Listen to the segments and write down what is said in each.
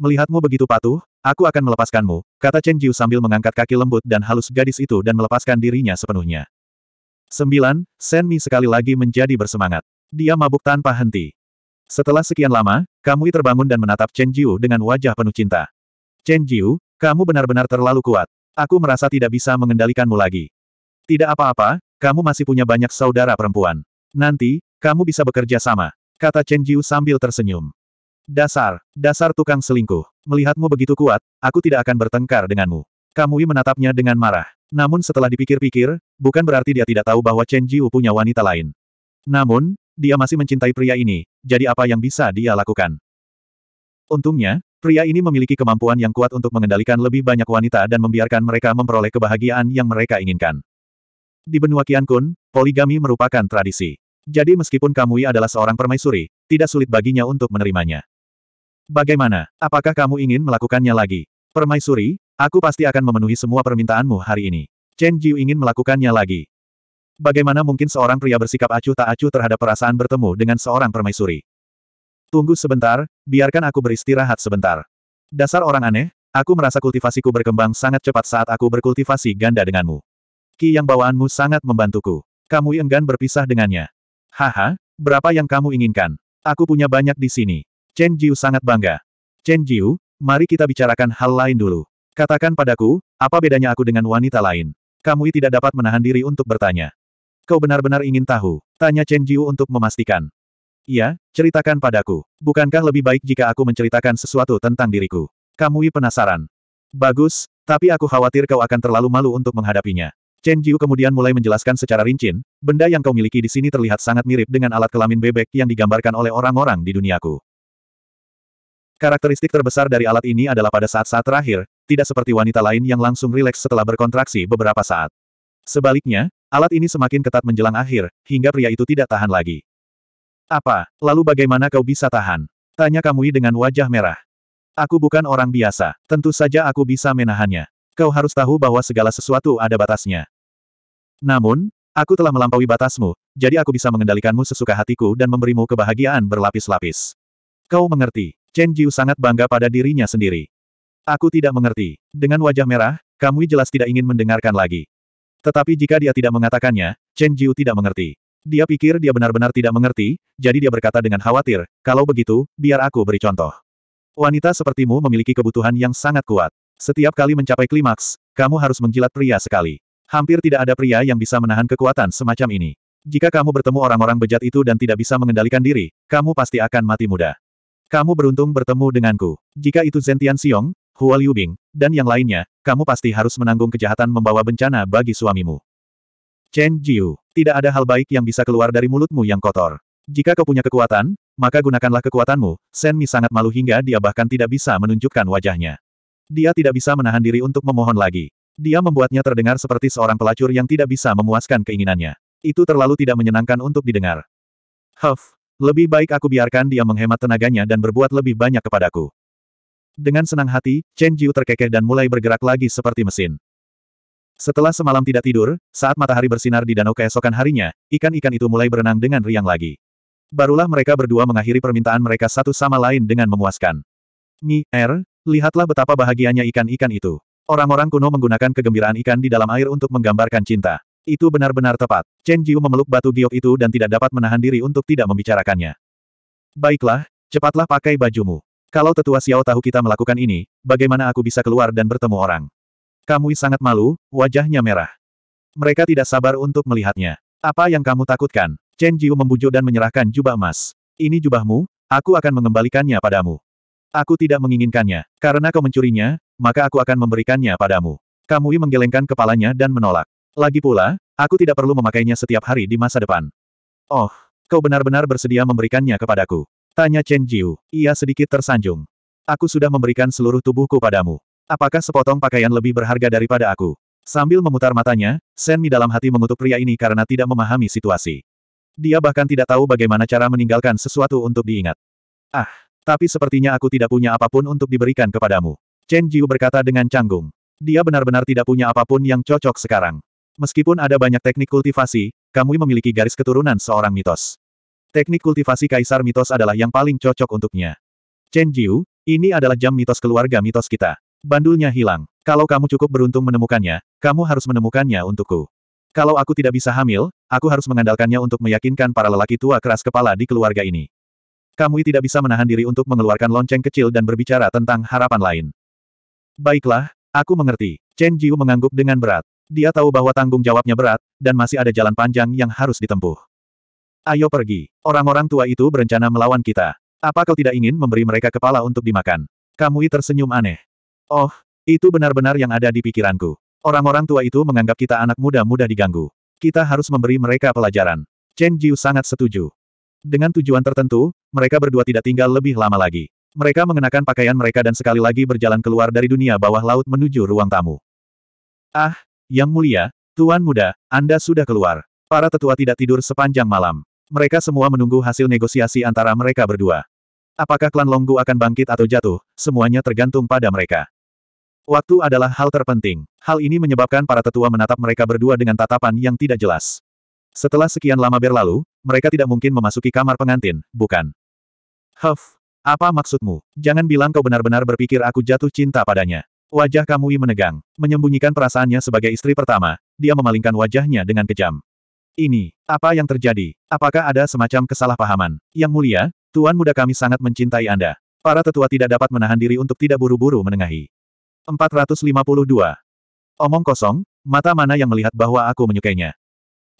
Melihatmu begitu patuh, aku akan melepaskanmu, kata Chen Jiu sambil mengangkat kaki lembut dan halus gadis itu dan melepaskan dirinya sepenuhnya. 9. Shen Mi sekali lagi menjadi bersemangat. Dia mabuk tanpa henti. Setelah sekian lama, Kamui terbangun dan menatap Chen Jiu dengan wajah penuh cinta. Chen Jiu, kamu benar-benar terlalu kuat. Aku merasa tidak bisa mengendalikanmu lagi. Tidak apa-apa, kamu masih punya banyak saudara perempuan. Nanti, kamu bisa bekerja sama, kata Chen Jiu sambil tersenyum. Dasar, dasar tukang selingkuh. Melihatmu begitu kuat, aku tidak akan bertengkar denganmu. Kamui menatapnya dengan marah. Namun setelah dipikir-pikir, bukan berarti dia tidak tahu bahwa Chen Jiu punya wanita lain. Namun, dia masih mencintai pria ini, jadi apa yang bisa dia lakukan? Untungnya, pria ini memiliki kemampuan yang kuat untuk mengendalikan lebih banyak wanita dan membiarkan mereka memperoleh kebahagiaan yang mereka inginkan. Di benua Kian Kun, poligami merupakan tradisi. Jadi meskipun Kamui adalah seorang permaisuri, tidak sulit baginya untuk menerimanya. Bagaimana? Apakah kamu ingin melakukannya lagi? Permaisuri, aku pasti akan memenuhi semua permintaanmu hari ini. Chen Jiu ingin melakukannya lagi. Bagaimana mungkin seorang pria bersikap acuh tak acuh terhadap perasaan bertemu dengan seorang permaisuri? Tunggu sebentar, biarkan aku beristirahat sebentar. Dasar orang aneh, aku merasa kultivasiku berkembang sangat cepat saat aku berkultivasi ganda denganmu. Ki yang bawaanmu sangat membantuku. Kamu enggan berpisah dengannya. Haha, berapa yang kamu inginkan? Aku punya banyak di sini. Chen Jiu sangat bangga. Chen Jiu, mari kita bicarakan hal lain dulu. Katakan padaku, apa bedanya aku dengan wanita lain? Kamui tidak dapat menahan diri untuk bertanya. Kau benar-benar ingin tahu? Tanya Chen Jiu untuk memastikan. Iya, ceritakan padaku. Bukankah lebih baik jika aku menceritakan sesuatu tentang diriku? Kamui penasaran. Bagus, tapi aku khawatir kau akan terlalu malu untuk menghadapinya. Chen Jiu kemudian mulai menjelaskan secara rinci. benda yang kau miliki di sini terlihat sangat mirip dengan alat kelamin bebek yang digambarkan oleh orang-orang di duniaku. Karakteristik terbesar dari alat ini adalah pada saat-saat terakhir, tidak seperti wanita lain yang langsung rileks setelah berkontraksi beberapa saat. Sebaliknya, alat ini semakin ketat menjelang akhir, hingga pria itu tidak tahan lagi. Apa? Lalu bagaimana kau bisa tahan? Tanya Kamui dengan wajah merah. Aku bukan orang biasa, tentu saja aku bisa menahannya. Kau harus tahu bahwa segala sesuatu ada batasnya. Namun, aku telah melampaui batasmu, jadi aku bisa mengendalikanmu sesuka hatiku dan memberimu kebahagiaan berlapis-lapis. Kau mengerti? Chen Jiu sangat bangga pada dirinya sendiri. Aku tidak mengerti. Dengan wajah merah, Kamui jelas tidak ingin mendengarkan lagi. Tetapi jika dia tidak mengatakannya, Chen Jiu tidak mengerti. Dia pikir dia benar-benar tidak mengerti, jadi dia berkata dengan khawatir, kalau begitu, biar aku beri contoh. Wanita sepertimu memiliki kebutuhan yang sangat kuat. Setiap kali mencapai klimaks, kamu harus menjilat pria sekali. Hampir tidak ada pria yang bisa menahan kekuatan semacam ini. Jika kamu bertemu orang-orang bejat itu dan tidak bisa mengendalikan diri, kamu pasti akan mati muda. Kamu beruntung bertemu denganku. Jika itu Zentian Xiong, Hua Liubing, dan yang lainnya, kamu pasti harus menanggung kejahatan membawa bencana bagi suamimu. Chen Jiu, tidak ada hal baik yang bisa keluar dari mulutmu yang kotor. Jika kau punya kekuatan, maka gunakanlah kekuatanmu. Shen Mi sangat malu hingga dia bahkan tidak bisa menunjukkan wajahnya. Dia tidak bisa menahan diri untuk memohon lagi. Dia membuatnya terdengar seperti seorang pelacur yang tidak bisa memuaskan keinginannya. Itu terlalu tidak menyenangkan untuk didengar. Huff, lebih baik aku biarkan dia menghemat tenaganya dan berbuat lebih banyak kepadaku. Dengan senang hati, Chen Jiu terkekeh dan mulai bergerak lagi seperti mesin. Setelah semalam tidak tidur, saat matahari bersinar di danau keesokan harinya, ikan-ikan itu mulai berenang dengan riang lagi. Barulah mereka berdua mengakhiri permintaan mereka satu sama lain dengan memuaskan. Mi, Er, lihatlah betapa bahagianya ikan-ikan itu. Orang-orang kuno menggunakan kegembiraan ikan di dalam air untuk menggambarkan cinta. Itu benar-benar tepat. Chen Jiu memeluk batu giok itu dan tidak dapat menahan diri untuk tidak membicarakannya. Baiklah, cepatlah pakai bajumu. Kalau tetua Xiao tahu kita melakukan ini, bagaimana aku bisa keluar dan bertemu orang? Kamui sangat malu, wajahnya merah. Mereka tidak sabar untuk melihatnya. Apa yang kamu takutkan? Chen Jiu membujuk dan menyerahkan jubah emas. Ini jubahmu, aku akan mengembalikannya padamu. Aku tidak menginginkannya. Karena kau mencurinya, maka aku akan memberikannya padamu. Kamui menggelengkan kepalanya dan menolak. Lagi pula, aku tidak perlu memakainya setiap hari di masa depan. Oh, kau benar-benar bersedia memberikannya kepadaku. Tanya Chen Jiu. Ia sedikit tersanjung. Aku sudah memberikan seluruh tubuhku padamu. Apakah sepotong pakaian lebih berharga daripada aku? Sambil memutar matanya, Shen Mi dalam hati mengutuk pria ini karena tidak memahami situasi. Dia bahkan tidak tahu bagaimana cara meninggalkan sesuatu untuk diingat. Ah, tapi sepertinya aku tidak punya apapun untuk diberikan kepadamu. Chen Jiu berkata dengan canggung. Dia benar-benar tidak punya apapun yang cocok sekarang. Meskipun ada banyak teknik kultivasi, Kamui memiliki garis keturunan seorang mitos. Teknik kultivasi kaisar mitos adalah yang paling cocok untuknya. Chen Jiu, ini adalah jam mitos keluarga mitos kita. Bandulnya hilang. Kalau kamu cukup beruntung menemukannya, kamu harus menemukannya untukku. Kalau aku tidak bisa hamil, aku harus mengandalkannya untuk meyakinkan para lelaki tua keras kepala di keluarga ini. Kamui tidak bisa menahan diri untuk mengeluarkan lonceng kecil dan berbicara tentang harapan lain. Baiklah, aku mengerti. Chen Jiu mengangguk dengan berat. Dia tahu bahwa tanggung jawabnya berat, dan masih ada jalan panjang yang harus ditempuh. Ayo pergi. Orang-orang tua itu berencana melawan kita. Apa kau tidak ingin memberi mereka kepala untuk dimakan? Kamui tersenyum aneh. Oh, itu benar-benar yang ada di pikiranku. Orang-orang tua itu menganggap kita anak muda mudah diganggu. Kita harus memberi mereka pelajaran. Chen Jiu sangat setuju. Dengan tujuan tertentu, mereka berdua tidak tinggal lebih lama lagi. Mereka mengenakan pakaian mereka dan sekali lagi berjalan keluar dari dunia bawah laut menuju ruang tamu. Ah, yang mulia, Tuan Muda, Anda sudah keluar. Para tetua tidak tidur sepanjang malam. Mereka semua menunggu hasil negosiasi antara mereka berdua. Apakah klan Longgu akan bangkit atau jatuh, semuanya tergantung pada mereka. Waktu adalah hal terpenting. Hal ini menyebabkan para tetua menatap mereka berdua dengan tatapan yang tidak jelas. Setelah sekian lama berlalu, mereka tidak mungkin memasuki kamar pengantin, bukan? Huff, apa maksudmu? Jangan bilang kau benar-benar berpikir aku jatuh cinta padanya. Wajah Kamui menegang, menyembunyikan perasaannya sebagai istri pertama, dia memalingkan wajahnya dengan kejam. Ini, apa yang terjadi? Apakah ada semacam kesalahpahaman? Yang mulia, Tuan muda kami sangat mencintai Anda. Para tetua tidak dapat menahan diri untuk tidak buru-buru menengahi. 452. Omong kosong, mata mana yang melihat bahwa aku menyukainya?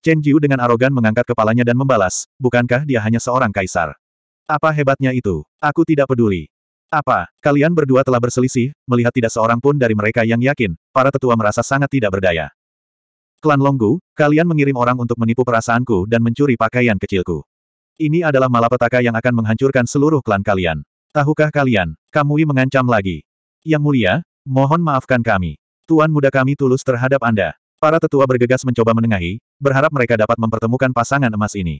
Chen Jiu dengan arogan mengangkat kepalanya dan membalas, bukankah dia hanya seorang kaisar? Apa hebatnya itu? Aku tidak peduli. Apa, kalian berdua telah berselisih, melihat tidak seorang pun dari mereka yang yakin, para tetua merasa sangat tidak berdaya. Klan Longgu, kalian mengirim orang untuk menipu perasaanku dan mencuri pakaian kecilku. Ini adalah malapetaka yang akan menghancurkan seluruh klan kalian. Tahukah kalian, Kamui mengancam lagi. Yang mulia, mohon maafkan kami. Tuan muda kami tulus terhadap Anda. Para tetua bergegas mencoba menengahi, berharap mereka dapat mempertemukan pasangan emas ini.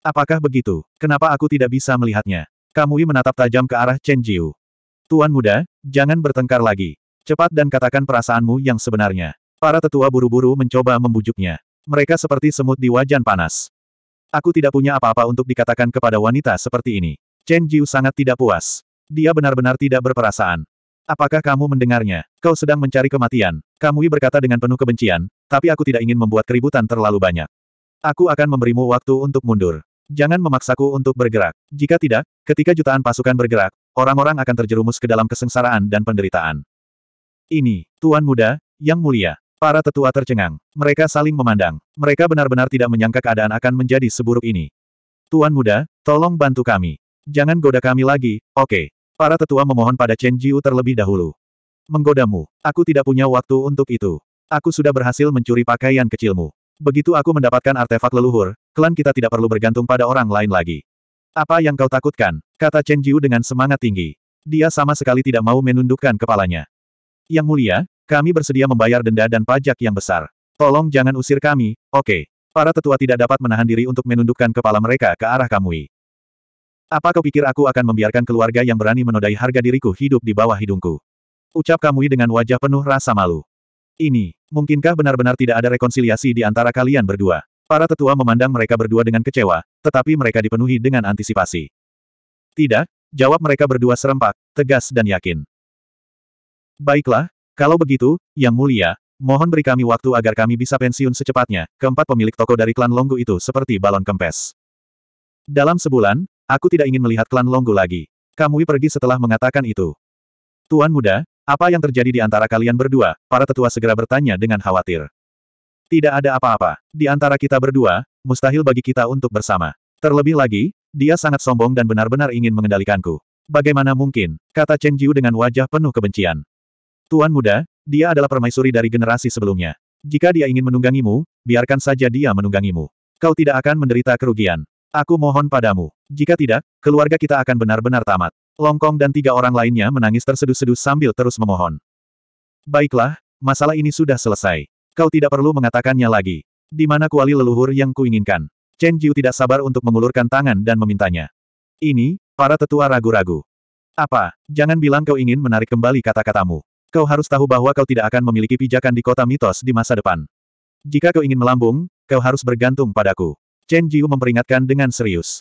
Apakah begitu? Kenapa aku tidak bisa melihatnya? Kamui menatap tajam ke arah Chen Jiu. Tuan muda, jangan bertengkar lagi. Cepat dan katakan perasaanmu yang sebenarnya. Para tetua buru-buru mencoba membujuknya. Mereka seperti semut di wajan panas. Aku tidak punya apa-apa untuk dikatakan kepada wanita seperti ini. Chen Jiu sangat tidak puas. Dia benar-benar tidak berperasaan. Apakah kamu mendengarnya? Kau sedang mencari kematian. Kamui berkata dengan penuh kebencian, tapi aku tidak ingin membuat keributan terlalu banyak. Aku akan memberimu waktu untuk mundur. Jangan memaksaku untuk bergerak. Jika tidak, ketika jutaan pasukan bergerak, orang-orang akan terjerumus ke dalam kesengsaraan dan penderitaan. Ini, Tuan Muda, Yang Mulia. Para tetua tercengang. Mereka saling memandang. Mereka benar-benar tidak menyangka keadaan akan menjadi seburuk ini. Tuan Muda, tolong bantu kami. Jangan goda kami lagi, oke. Okay. Para tetua memohon pada Chen Jiu terlebih dahulu. Menggodamu, aku tidak punya waktu untuk itu. Aku sudah berhasil mencuri pakaian kecilmu. Begitu aku mendapatkan artefak leluhur, klan kita tidak perlu bergantung pada orang lain lagi. Apa yang kau takutkan? Kata Chen Jiu dengan semangat tinggi. Dia sama sekali tidak mau menundukkan kepalanya. Yang mulia, kami bersedia membayar denda dan pajak yang besar. Tolong jangan usir kami, oke. Okay. Para tetua tidak dapat menahan diri untuk menundukkan kepala mereka ke arah Kamui. Apa kau pikir aku akan membiarkan keluarga yang berani menodai harga diriku hidup di bawah hidungku? Ucap Kamui dengan wajah penuh rasa malu. Ini, mungkinkah benar-benar tidak ada rekonsiliasi di antara kalian berdua? Para tetua memandang mereka berdua dengan kecewa, tetapi mereka dipenuhi dengan antisipasi. Tidak, jawab mereka berdua serempak, tegas dan yakin. Baiklah, kalau begitu, Yang Mulia, mohon beri kami waktu agar kami bisa pensiun secepatnya, keempat pemilik toko dari klan Longgu itu seperti balon kempes. Dalam sebulan, aku tidak ingin melihat klan Longgu lagi. Kamui pergi setelah mengatakan itu. Tuan muda, apa yang terjadi di antara kalian berdua? Para tetua segera bertanya dengan khawatir. Tidak ada apa-apa. Di antara kita berdua, mustahil bagi kita untuk bersama. Terlebih lagi, dia sangat sombong dan benar-benar ingin mengendalikanku. Bagaimana mungkin, kata Cheng Jiu dengan wajah penuh kebencian. Tuan muda, dia adalah permaisuri dari generasi sebelumnya. Jika dia ingin menunggangimu, biarkan saja dia menunggangimu. Kau tidak akan menderita kerugian. Aku mohon padamu. Jika tidak, keluarga kita akan benar-benar tamat. Longkong dan tiga orang lainnya menangis terseduh-seduh sambil terus memohon. Baiklah, masalah ini sudah selesai. Kau tidak perlu mengatakannya lagi. Di mana kuali leluhur yang kuinginkan? Chen Jiu tidak sabar untuk mengulurkan tangan dan memintanya. Ini, para tetua ragu-ragu. Apa? Jangan bilang kau ingin menarik kembali kata-katamu. Kau harus tahu bahwa kau tidak akan memiliki pijakan di kota mitos di masa depan. Jika kau ingin melambung, kau harus bergantung padaku. Chen Jiu memperingatkan dengan serius.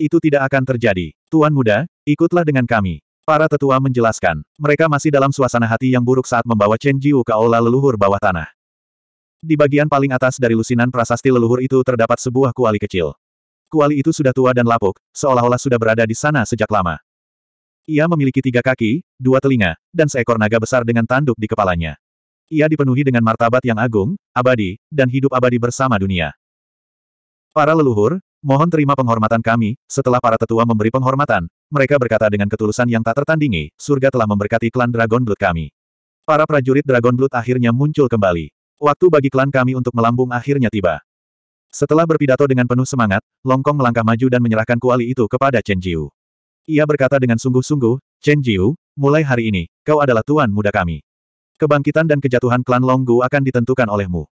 Itu tidak akan terjadi. Tuan muda, ikutlah dengan kami. Para tetua menjelaskan, mereka masih dalam suasana hati yang buruk saat membawa Chen Jiu ke aula leluhur bawah tanah. Di bagian paling atas dari lusinan prasasti leluhur itu terdapat sebuah kuali kecil. Kuali itu sudah tua dan lapuk, seolah-olah sudah berada di sana sejak lama. Ia memiliki tiga kaki, dua telinga, dan seekor naga besar dengan tanduk di kepalanya. Ia dipenuhi dengan martabat yang agung, abadi, dan hidup abadi bersama dunia. Para leluhur, mohon terima penghormatan kami, setelah para tetua memberi penghormatan, mereka berkata dengan ketulusan yang tak tertandingi, surga telah memberkati klan Dragon Blood kami. Para prajurit Dragon Blood akhirnya muncul kembali. Waktu bagi klan kami untuk melambung akhirnya tiba. Setelah berpidato dengan penuh semangat, Longkong melangkah maju dan menyerahkan kuali itu kepada Chen Jiu. Ia berkata dengan sungguh-sungguh, Chen Jiu, mulai hari ini, kau adalah tuan muda kami. Kebangkitan dan kejatuhan klan Longgu akan ditentukan olehmu.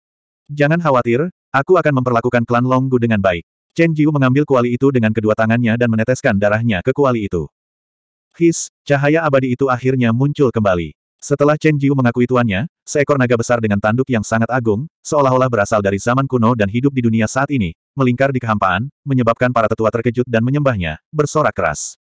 Jangan khawatir, aku akan memperlakukan klan Longgu dengan baik. Chen Jiu mengambil kuali itu dengan kedua tangannya dan meneteskan darahnya ke kuali itu. His, cahaya abadi itu akhirnya muncul kembali. Setelah Chen Jiu mengakui tuannya, seekor naga besar dengan tanduk yang sangat agung, seolah-olah berasal dari zaman kuno dan hidup di dunia saat ini, melingkar di kehampaan, menyebabkan para tetua terkejut dan menyembahnya, bersorak keras.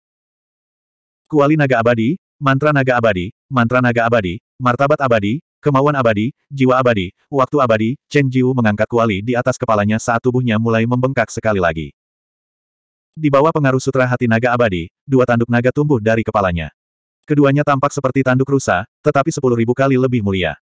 Kuali naga abadi, mantra naga abadi, mantra naga abadi, martabat abadi, kemauan abadi, jiwa abadi, waktu abadi, Chen Jiu mengangkat kuali di atas kepalanya saat tubuhnya mulai membengkak sekali lagi. Di bawah pengaruh sutra hati naga abadi, dua tanduk naga tumbuh dari kepalanya. Keduanya tampak seperti tanduk rusa, tetapi sepuluh ribu kali lebih mulia.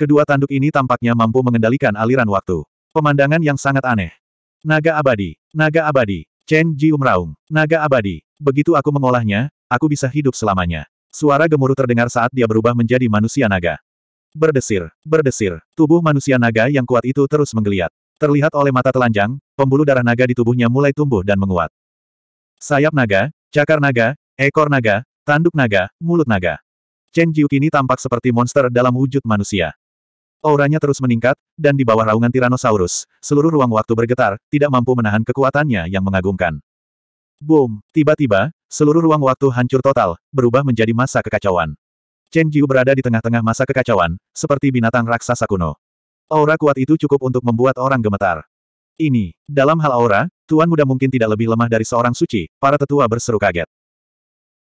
Kedua tanduk ini tampaknya mampu mengendalikan aliran waktu. Pemandangan yang sangat aneh. Naga abadi. Naga abadi. Chen Ji Umraung. Naga abadi. Begitu aku mengolahnya, aku bisa hidup selamanya. Suara gemuruh terdengar saat dia berubah menjadi manusia naga. Berdesir, berdesir, tubuh manusia naga yang kuat itu terus menggeliat. Terlihat oleh mata telanjang, pembuluh darah naga di tubuhnya mulai tumbuh dan menguat. Sayap naga, cakar naga, ekor naga, Tanduk naga, mulut naga. Chen Jiu kini tampak seperti monster dalam wujud manusia. Auranya terus meningkat, dan di bawah raungan Tyrannosaurus, seluruh ruang waktu bergetar, tidak mampu menahan kekuatannya yang mengagumkan. Boom! Tiba-tiba, seluruh ruang waktu hancur total, berubah menjadi masa kekacauan. Chen Jiu berada di tengah-tengah masa kekacauan, seperti binatang raksasa kuno. Aura kuat itu cukup untuk membuat orang gemetar. Ini, dalam hal aura, Tuan muda mungkin tidak lebih lemah dari seorang suci, para tetua berseru kaget.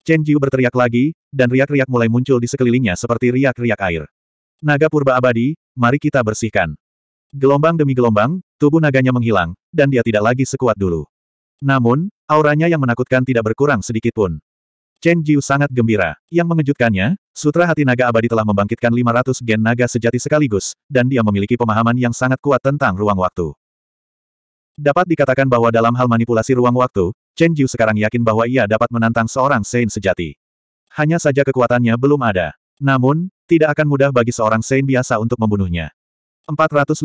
Chen Jiu berteriak lagi, dan riak-riak mulai muncul di sekelilingnya seperti riak-riak air. Naga purba abadi, mari kita bersihkan. Gelombang demi gelombang, tubuh naganya menghilang, dan dia tidak lagi sekuat dulu. Namun, auranya yang menakutkan tidak berkurang sedikit pun. Chen Jiu sangat gembira. Yang mengejutkannya, Sutra Hati Naga Abadi telah membangkitkan 500 gen naga sejati sekaligus, dan dia memiliki pemahaman yang sangat kuat tentang ruang waktu. Dapat dikatakan bahwa dalam hal manipulasi ruang waktu, Chen Jiu sekarang yakin bahwa ia dapat menantang seorang Sein sejati. Hanya saja kekuatannya belum ada. Namun, tidak akan mudah bagi seorang Sein biasa untuk membunuhnya. 453.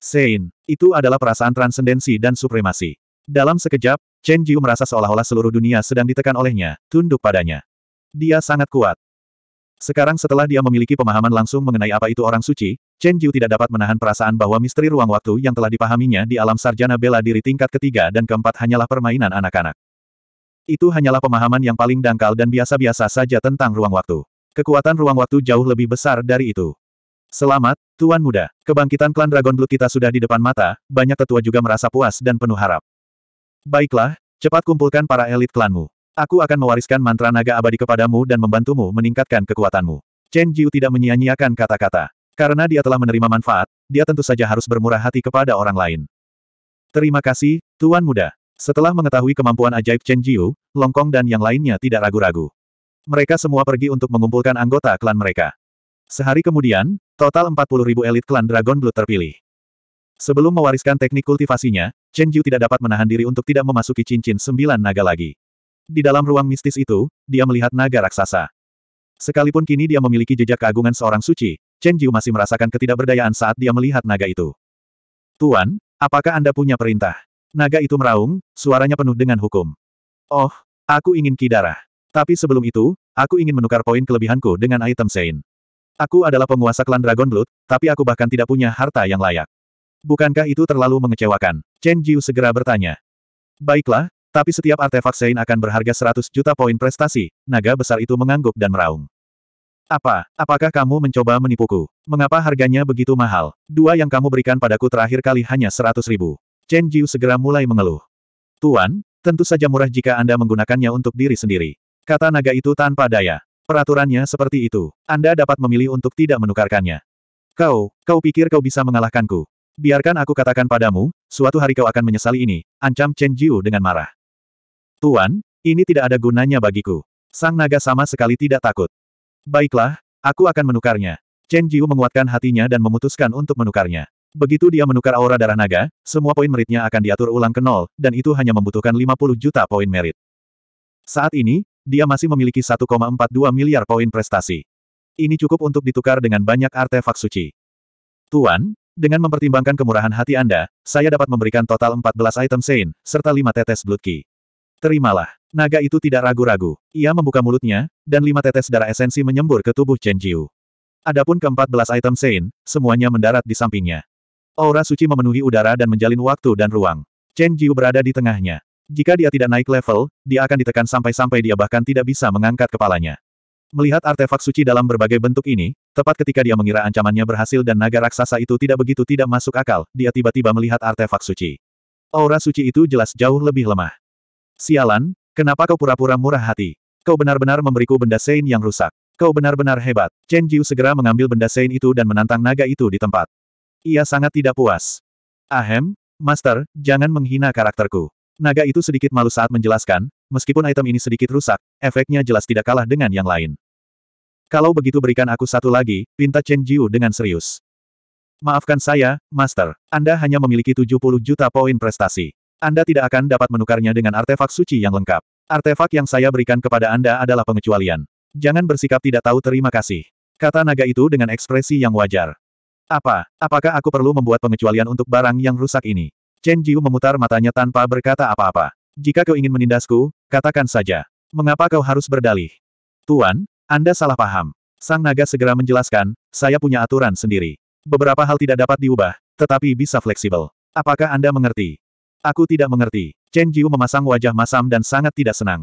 Sein, itu adalah perasaan transendensi dan supremasi. Dalam sekejap, Chen Jiu merasa seolah-olah seluruh dunia sedang ditekan olehnya, tunduk padanya. Dia sangat kuat. Sekarang setelah dia memiliki pemahaman langsung mengenai apa itu orang suci, Chen Jiu tidak dapat menahan perasaan bahwa misteri ruang waktu yang telah dipahaminya di alam sarjana bela diri tingkat ketiga dan keempat hanyalah permainan anak-anak. Itu hanyalah pemahaman yang paling dangkal dan biasa-biasa saja tentang ruang waktu. Kekuatan ruang waktu jauh lebih besar dari itu. Selamat, Tuan Muda. Kebangkitan klan Dragon Blood kita sudah di depan mata, banyak tetua juga merasa puas dan penuh harap. Baiklah, cepat kumpulkan para elit klanmu. Aku akan mewariskan mantra naga abadi kepadamu dan membantumu meningkatkan kekuatanmu. Chen Jiu tidak menyia-nyiakan kata-kata. Karena dia telah menerima manfaat, dia tentu saja harus bermurah hati kepada orang lain. Terima kasih, Tuan Muda. Setelah mengetahui kemampuan ajaib Chen Jiu, Longkong dan yang lainnya tidak ragu-ragu. Mereka semua pergi untuk mengumpulkan anggota klan mereka. Sehari kemudian, total 40 ribu elit klan Dragon Blood terpilih. Sebelum mewariskan teknik kultivasinya, Chen Jiu tidak dapat menahan diri untuk tidak memasuki cincin sembilan naga lagi. Di dalam ruang mistis itu, dia melihat naga raksasa. Sekalipun kini dia memiliki jejak keagungan seorang suci, Chen Jiu masih merasakan ketidakberdayaan saat dia melihat naga itu. Tuan, apakah Anda punya perintah? Naga itu meraung, suaranya penuh dengan hukum. Oh, aku ingin kidara. Tapi sebelum itu, aku ingin menukar poin kelebihanku dengan item Sein. Aku adalah penguasa klan Dragon Blood, tapi aku bahkan tidak punya harta yang layak. Bukankah itu terlalu mengecewakan? Chen Jiu segera bertanya. Baiklah, tapi setiap artefak Sein akan berharga 100 juta poin prestasi, naga besar itu mengangguk dan meraung. Apa? Apakah kamu mencoba menipuku? Mengapa harganya begitu mahal? Dua yang kamu berikan padaku terakhir kali hanya seratus ribu. Chen Jiu segera mulai mengeluh. Tuan, tentu saja murah jika Anda menggunakannya untuk diri sendiri. Kata naga itu tanpa daya. Peraturannya seperti itu. Anda dapat memilih untuk tidak menukarkannya. Kau, kau pikir kau bisa mengalahkanku? Biarkan aku katakan padamu, suatu hari kau akan menyesali ini, ancam Chen Jiu dengan marah. Tuan, ini tidak ada gunanya bagiku. Sang naga sama sekali tidak takut. Baiklah, aku akan menukarnya. Chen Jiu menguatkan hatinya dan memutuskan untuk menukarnya. Begitu dia menukar aura darah naga, semua poin meritnya akan diatur ulang ke nol, dan itu hanya membutuhkan 50 juta poin merit. Saat ini, dia masih memiliki 1,42 miliar poin prestasi. Ini cukup untuk ditukar dengan banyak artefak suci. Tuan, dengan mempertimbangkan kemurahan hati Anda, saya dapat memberikan total 14 item Sein, serta 5 tetes Blood Key. Terimalah. Naga itu tidak ragu-ragu. Ia membuka mulutnya, dan lima tetes darah esensi menyembur ke tubuh Chen Jiu. Adapun keempat belas item Sein, semuanya mendarat di sampingnya. Aura suci memenuhi udara dan menjalin waktu dan ruang. Chen Jiu berada di tengahnya. Jika dia tidak naik level, dia akan ditekan sampai-sampai dia bahkan tidak bisa mengangkat kepalanya. Melihat artefak suci dalam berbagai bentuk ini, tepat ketika dia mengira ancamannya berhasil dan naga raksasa itu tidak begitu tidak masuk akal, dia tiba-tiba melihat artefak suci. Aura suci itu jelas jauh lebih lemah. Sialan, kenapa kau pura-pura murah hati? Kau benar-benar memberiku benda Sein yang rusak. Kau benar-benar hebat. Chen Jiu segera mengambil benda Sein itu dan menantang naga itu di tempat. Ia sangat tidak puas. Ahem, Master, jangan menghina karakterku. Naga itu sedikit malu saat menjelaskan, meskipun item ini sedikit rusak, efeknya jelas tidak kalah dengan yang lain. Kalau begitu berikan aku satu lagi, pinta Chen Jiu dengan serius. Maafkan saya, Master. Anda hanya memiliki 70 juta poin prestasi. Anda tidak akan dapat menukarnya dengan artefak suci yang lengkap. Artefak yang saya berikan kepada Anda adalah pengecualian. Jangan bersikap tidak tahu terima kasih. Kata naga itu dengan ekspresi yang wajar. Apa? Apakah aku perlu membuat pengecualian untuk barang yang rusak ini? Chen Jiu memutar matanya tanpa berkata apa-apa. Jika kau ingin menindasku, katakan saja. Mengapa kau harus berdalih? Tuan, Anda salah paham. Sang naga segera menjelaskan, saya punya aturan sendiri. Beberapa hal tidak dapat diubah, tetapi bisa fleksibel. Apakah Anda mengerti? Aku tidak mengerti. Chen Jiu memasang wajah masam dan sangat tidak senang.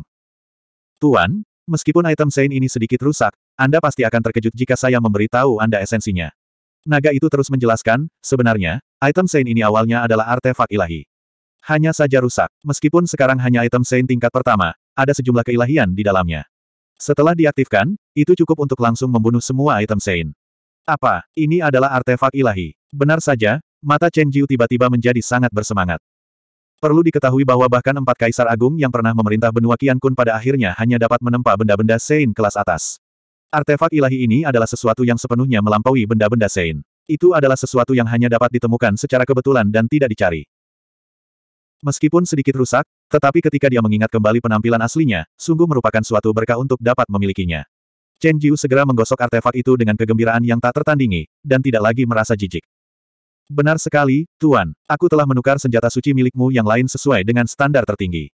Tuan, meskipun item Sein ini sedikit rusak, Anda pasti akan terkejut jika saya memberitahu Anda esensinya. Naga itu terus menjelaskan, sebenarnya, item Sein ini awalnya adalah artefak ilahi. Hanya saja rusak, meskipun sekarang hanya item Sein tingkat pertama, ada sejumlah keilahian di dalamnya. Setelah diaktifkan, itu cukup untuk langsung membunuh semua item Sein. Apa, ini adalah artefak ilahi? Benar saja, mata Chen Jiu tiba-tiba menjadi sangat bersemangat. Perlu diketahui bahwa bahkan empat kaisar agung yang pernah memerintah benua Kian Kun pada akhirnya hanya dapat menempa benda-benda Sein kelas atas. Artefak ilahi ini adalah sesuatu yang sepenuhnya melampaui benda-benda Sein. Itu adalah sesuatu yang hanya dapat ditemukan secara kebetulan dan tidak dicari. Meskipun sedikit rusak, tetapi ketika dia mengingat kembali penampilan aslinya, sungguh merupakan suatu berkah untuk dapat memilikinya. Chen Jiu segera menggosok artefak itu dengan kegembiraan yang tak tertandingi, dan tidak lagi merasa jijik. Benar sekali, Tuan. Aku telah menukar senjata suci milikmu yang lain sesuai dengan standar tertinggi.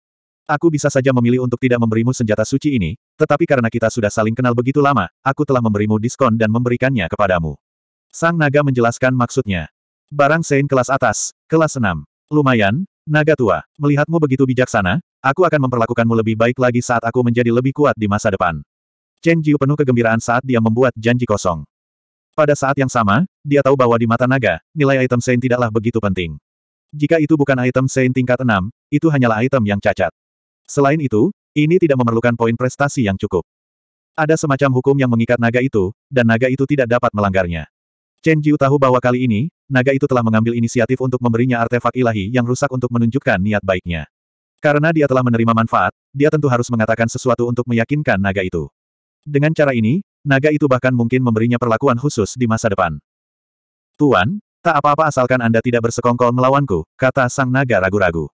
Aku bisa saja memilih untuk tidak memberimu senjata suci ini, tetapi karena kita sudah saling kenal begitu lama, aku telah memberimu diskon dan memberikannya kepadamu. Sang naga menjelaskan maksudnya. Barang sein kelas atas, kelas 6. Lumayan, naga tua. Melihatmu begitu bijaksana, aku akan memperlakukanmu lebih baik lagi saat aku menjadi lebih kuat di masa depan. Chen Jiu penuh kegembiraan saat dia membuat janji kosong. Pada saat yang sama, dia tahu bahwa di mata naga, nilai item saint tidaklah begitu penting. Jika itu bukan item saint tingkat 6, itu hanyalah item yang cacat. Selain itu, ini tidak memerlukan poin prestasi yang cukup. Ada semacam hukum yang mengikat naga itu, dan naga itu tidak dapat melanggarnya. Chen Jiu tahu bahwa kali ini, naga itu telah mengambil inisiatif untuk memberinya artefak ilahi yang rusak untuk menunjukkan niat baiknya. Karena dia telah menerima manfaat, dia tentu harus mengatakan sesuatu untuk meyakinkan naga itu. Dengan cara ini, naga itu bahkan mungkin memberinya perlakuan khusus di masa depan. Tuan, tak apa-apa asalkan Anda tidak bersekongkol melawanku, kata sang naga ragu-ragu.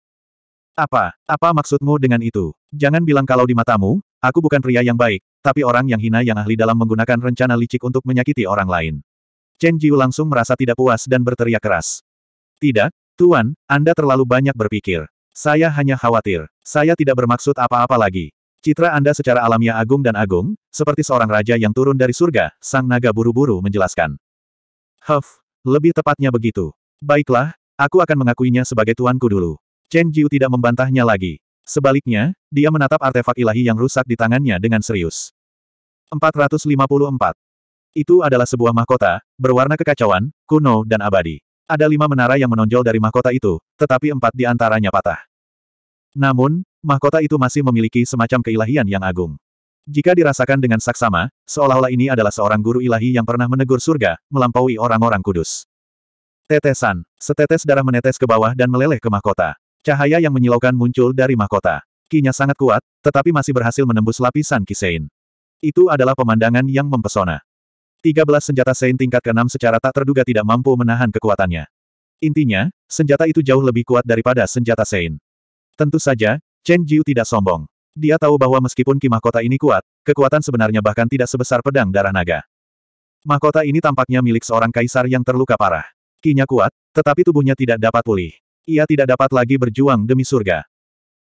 Apa, apa maksudmu dengan itu? Jangan bilang kalau di matamu, aku bukan pria yang baik, tapi orang yang hina yang ahli dalam menggunakan rencana licik untuk menyakiti orang lain. Chen Jiu langsung merasa tidak puas dan berteriak keras. Tidak, Tuan, Anda terlalu banyak berpikir. Saya hanya khawatir. Saya tidak bermaksud apa-apa lagi. Citra Anda secara alamiah agung dan agung, seperti seorang raja yang turun dari surga, sang naga buru-buru menjelaskan. Huff, lebih tepatnya begitu. Baiklah, aku akan mengakuinya sebagai tuanku dulu. Chen Jiu tidak membantahnya lagi. Sebaliknya, dia menatap artefak ilahi yang rusak di tangannya dengan serius. 454. Itu adalah sebuah mahkota, berwarna kekacauan, kuno dan abadi. Ada lima menara yang menonjol dari mahkota itu, tetapi empat di antaranya patah. Namun, mahkota itu masih memiliki semacam keilahian yang agung. Jika dirasakan dengan saksama, seolah-olah ini adalah seorang guru ilahi yang pernah menegur surga, melampaui orang-orang kudus. Tetesan, setetes darah menetes ke bawah dan meleleh ke mahkota. Cahaya yang menyilaukan muncul dari mahkota. Kinya sangat kuat, tetapi masih berhasil menembus lapisan kisein. Itu adalah pemandangan yang mempesona. 13 senjata Sein tingkat ke-6 secara tak terduga tidak mampu menahan kekuatannya. Intinya, senjata itu jauh lebih kuat daripada senjata Sein. Tentu saja, Chen Jiu tidak sombong. Dia tahu bahwa meskipun Ki Mahkota ini kuat, kekuatan sebenarnya bahkan tidak sebesar pedang darah naga. Mahkota ini tampaknya milik seorang kaisar yang terluka parah. Kinya kuat, tetapi tubuhnya tidak dapat pulih. Ia tidak dapat lagi berjuang demi surga.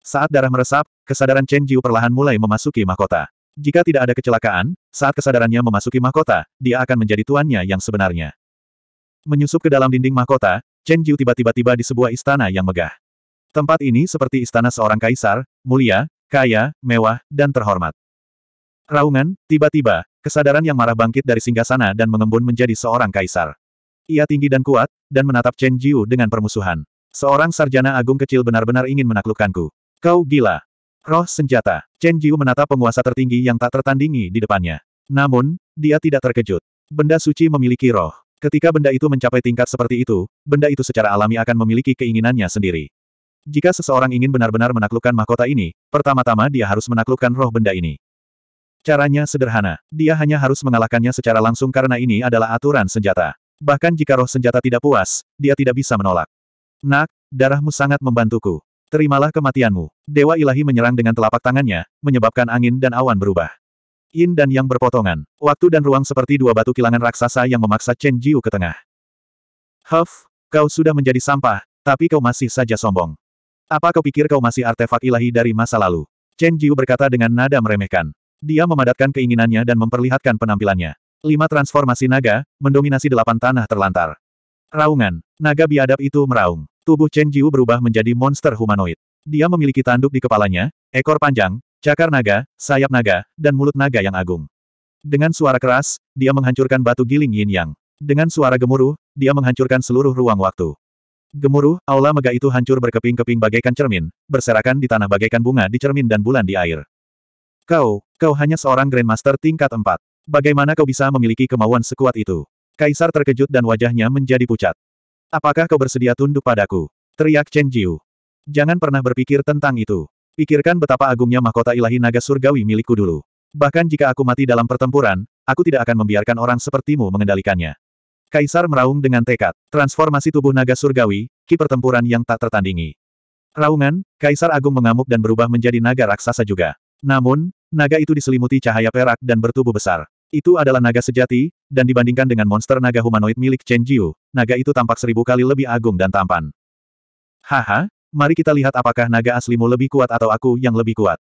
Saat darah meresap, kesadaran Chen Jiu perlahan mulai memasuki mahkota. Jika tidak ada kecelakaan, saat kesadarannya memasuki mahkota, dia akan menjadi tuannya yang sebenarnya. Menyusup ke dalam dinding mahkota, Chen Jiu tiba-tiba tiba di sebuah istana yang megah. Tempat ini seperti istana seorang kaisar, mulia, kaya, mewah, dan terhormat. Raungan, tiba-tiba, kesadaran yang marah bangkit dari singgah sana dan mengembun menjadi seorang kaisar. Ia tinggi dan kuat, dan menatap Chen Jiu dengan permusuhan. Seorang sarjana agung kecil benar-benar ingin menaklukkanku. Kau gila. Roh senjata. Chen Jiu menatap penguasa tertinggi yang tak tertandingi di depannya. Namun, dia tidak terkejut. Benda suci memiliki roh. Ketika benda itu mencapai tingkat seperti itu, benda itu secara alami akan memiliki keinginannya sendiri. Jika seseorang ingin benar-benar menaklukkan mahkota ini, pertama-tama dia harus menaklukkan roh benda ini. Caranya sederhana, dia hanya harus mengalahkannya secara langsung karena ini adalah aturan senjata. Bahkan jika roh senjata tidak puas, dia tidak bisa menolak. Nak, darahmu sangat membantuku. Terimalah kematianmu. Dewa ilahi menyerang dengan telapak tangannya, menyebabkan angin dan awan berubah. Yin dan yang berpotongan. Waktu dan ruang seperti dua batu kilangan raksasa yang memaksa Chen Jiu ke tengah. Huff, kau sudah menjadi sampah, tapi kau masih saja sombong. Apa kau pikir kau masih artefak ilahi dari masa lalu? Chen Jiu berkata dengan nada meremehkan. Dia memadatkan keinginannya dan memperlihatkan penampilannya. Lima transformasi naga, mendominasi delapan tanah terlantar. Raungan. Naga biadab itu meraung. Tubuh Chen Jiu berubah menjadi monster humanoid. Dia memiliki tanduk di kepalanya, ekor panjang, cakar naga, sayap naga, dan mulut naga yang agung. Dengan suara keras, dia menghancurkan batu giling yin yang. Dengan suara gemuruh, dia menghancurkan seluruh ruang waktu. Gemuruh, aula mega itu hancur berkeping-keping bagaikan cermin, berserakan di tanah bagaikan bunga di cermin dan bulan di air. Kau, kau hanya seorang Grandmaster tingkat empat. Bagaimana kau bisa memiliki kemauan sekuat itu? Kaisar terkejut dan wajahnya menjadi pucat. Apakah kau bersedia tunduk padaku? Teriak Chen Jiu. Jangan pernah berpikir tentang itu. Pikirkan betapa agungnya mahkota ilahi naga surgawi milikku dulu. Bahkan jika aku mati dalam pertempuran, aku tidak akan membiarkan orang sepertimu mengendalikannya. Kaisar meraung dengan tekad. Transformasi tubuh naga surgawi, ki pertempuran yang tak tertandingi. Raungan, Kaisar Agung mengamuk dan berubah menjadi naga raksasa juga. Namun, naga itu diselimuti cahaya perak dan bertubuh besar. Itu adalah naga sejati, dan dibandingkan dengan monster naga humanoid milik Chen Jiu, naga itu tampak seribu kali lebih agung dan tampan. Haha, mari kita lihat apakah naga aslimu lebih kuat atau aku yang lebih kuat.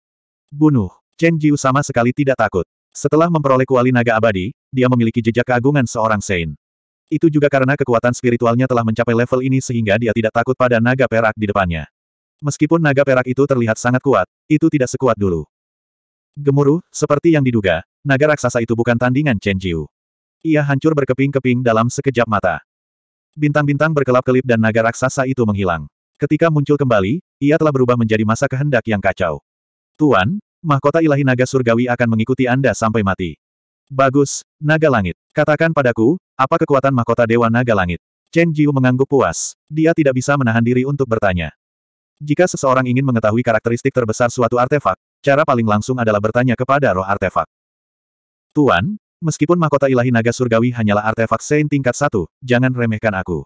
Bunuh, Chen Jiu sama sekali tidak takut. Setelah memperoleh kuali naga abadi, dia memiliki jejak keagungan seorang Sein. Itu juga karena kekuatan spiritualnya telah mencapai level ini sehingga dia tidak takut pada naga perak di depannya. Meskipun naga perak itu terlihat sangat kuat, itu tidak sekuat dulu. Gemuruh, seperti yang diduga, naga raksasa itu bukan tandingan Chen Jiu. Ia hancur berkeping-keping dalam sekejap mata. Bintang-bintang berkelap-kelip dan naga raksasa itu menghilang. Ketika muncul kembali, ia telah berubah menjadi masa kehendak yang kacau. Tuan, mahkota ilahi naga surgawi akan mengikuti Anda sampai mati. Bagus, Naga Langit. Katakan padaku, apa kekuatan mahkota Dewa Naga Langit? Chen Jiu mengangguk puas. Dia tidak bisa menahan diri untuk bertanya. Jika seseorang ingin mengetahui karakteristik terbesar suatu artefak, cara paling langsung adalah bertanya kepada roh artefak. Tuan, meskipun mahkota ilahi naga surgawi hanyalah artefak Sein tingkat satu, jangan remehkan aku.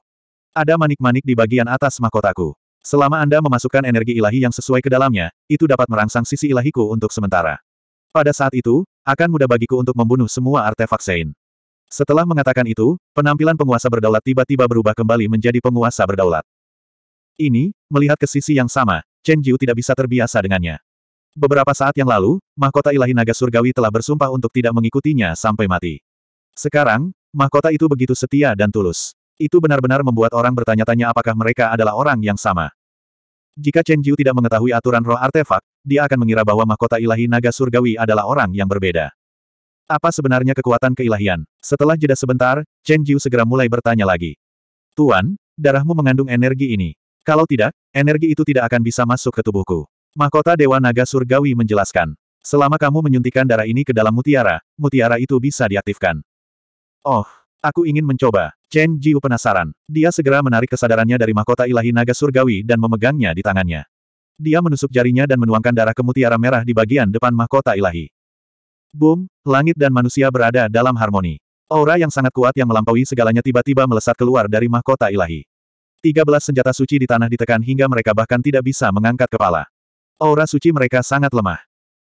Ada manik-manik di bagian atas mahkotaku. Selama Anda memasukkan energi ilahi yang sesuai ke dalamnya, itu dapat merangsang sisi ilahiku untuk sementara. Pada saat itu, akan mudah bagiku untuk membunuh semua artefak Sein. Setelah mengatakan itu, penampilan penguasa berdaulat tiba-tiba berubah kembali menjadi penguasa berdaulat. Ini, melihat ke sisi yang sama, Chen Jiu tidak bisa terbiasa dengannya. Beberapa saat yang lalu, mahkota ilahi naga surgawi telah bersumpah untuk tidak mengikutinya sampai mati. Sekarang, mahkota itu begitu setia dan tulus. Itu benar-benar membuat orang bertanya-tanya apakah mereka adalah orang yang sama. Jika Chen Jiu tidak mengetahui aturan roh artefak, dia akan mengira bahwa mahkota ilahi naga surgawi adalah orang yang berbeda. Apa sebenarnya kekuatan keilahian? Setelah jeda sebentar, Chen Jiu segera mulai bertanya lagi. Tuan, darahmu mengandung energi ini. Kalau tidak, energi itu tidak akan bisa masuk ke tubuhku. Mahkota Dewa Naga Surgawi menjelaskan. Selama kamu menyuntikkan darah ini ke dalam mutiara, mutiara itu bisa diaktifkan. Oh, Aku ingin mencoba. Chen Jiu penasaran. Dia segera menarik kesadarannya dari mahkota ilahi naga surgawi dan memegangnya di tangannya. Dia menusuk jarinya dan menuangkan darah ke mutiara merah di bagian depan mahkota ilahi. Boom, langit dan manusia berada dalam harmoni. Aura yang sangat kuat yang melampaui segalanya tiba-tiba melesat keluar dari mahkota ilahi. 13 senjata suci di tanah ditekan hingga mereka bahkan tidak bisa mengangkat kepala. Aura suci mereka sangat lemah.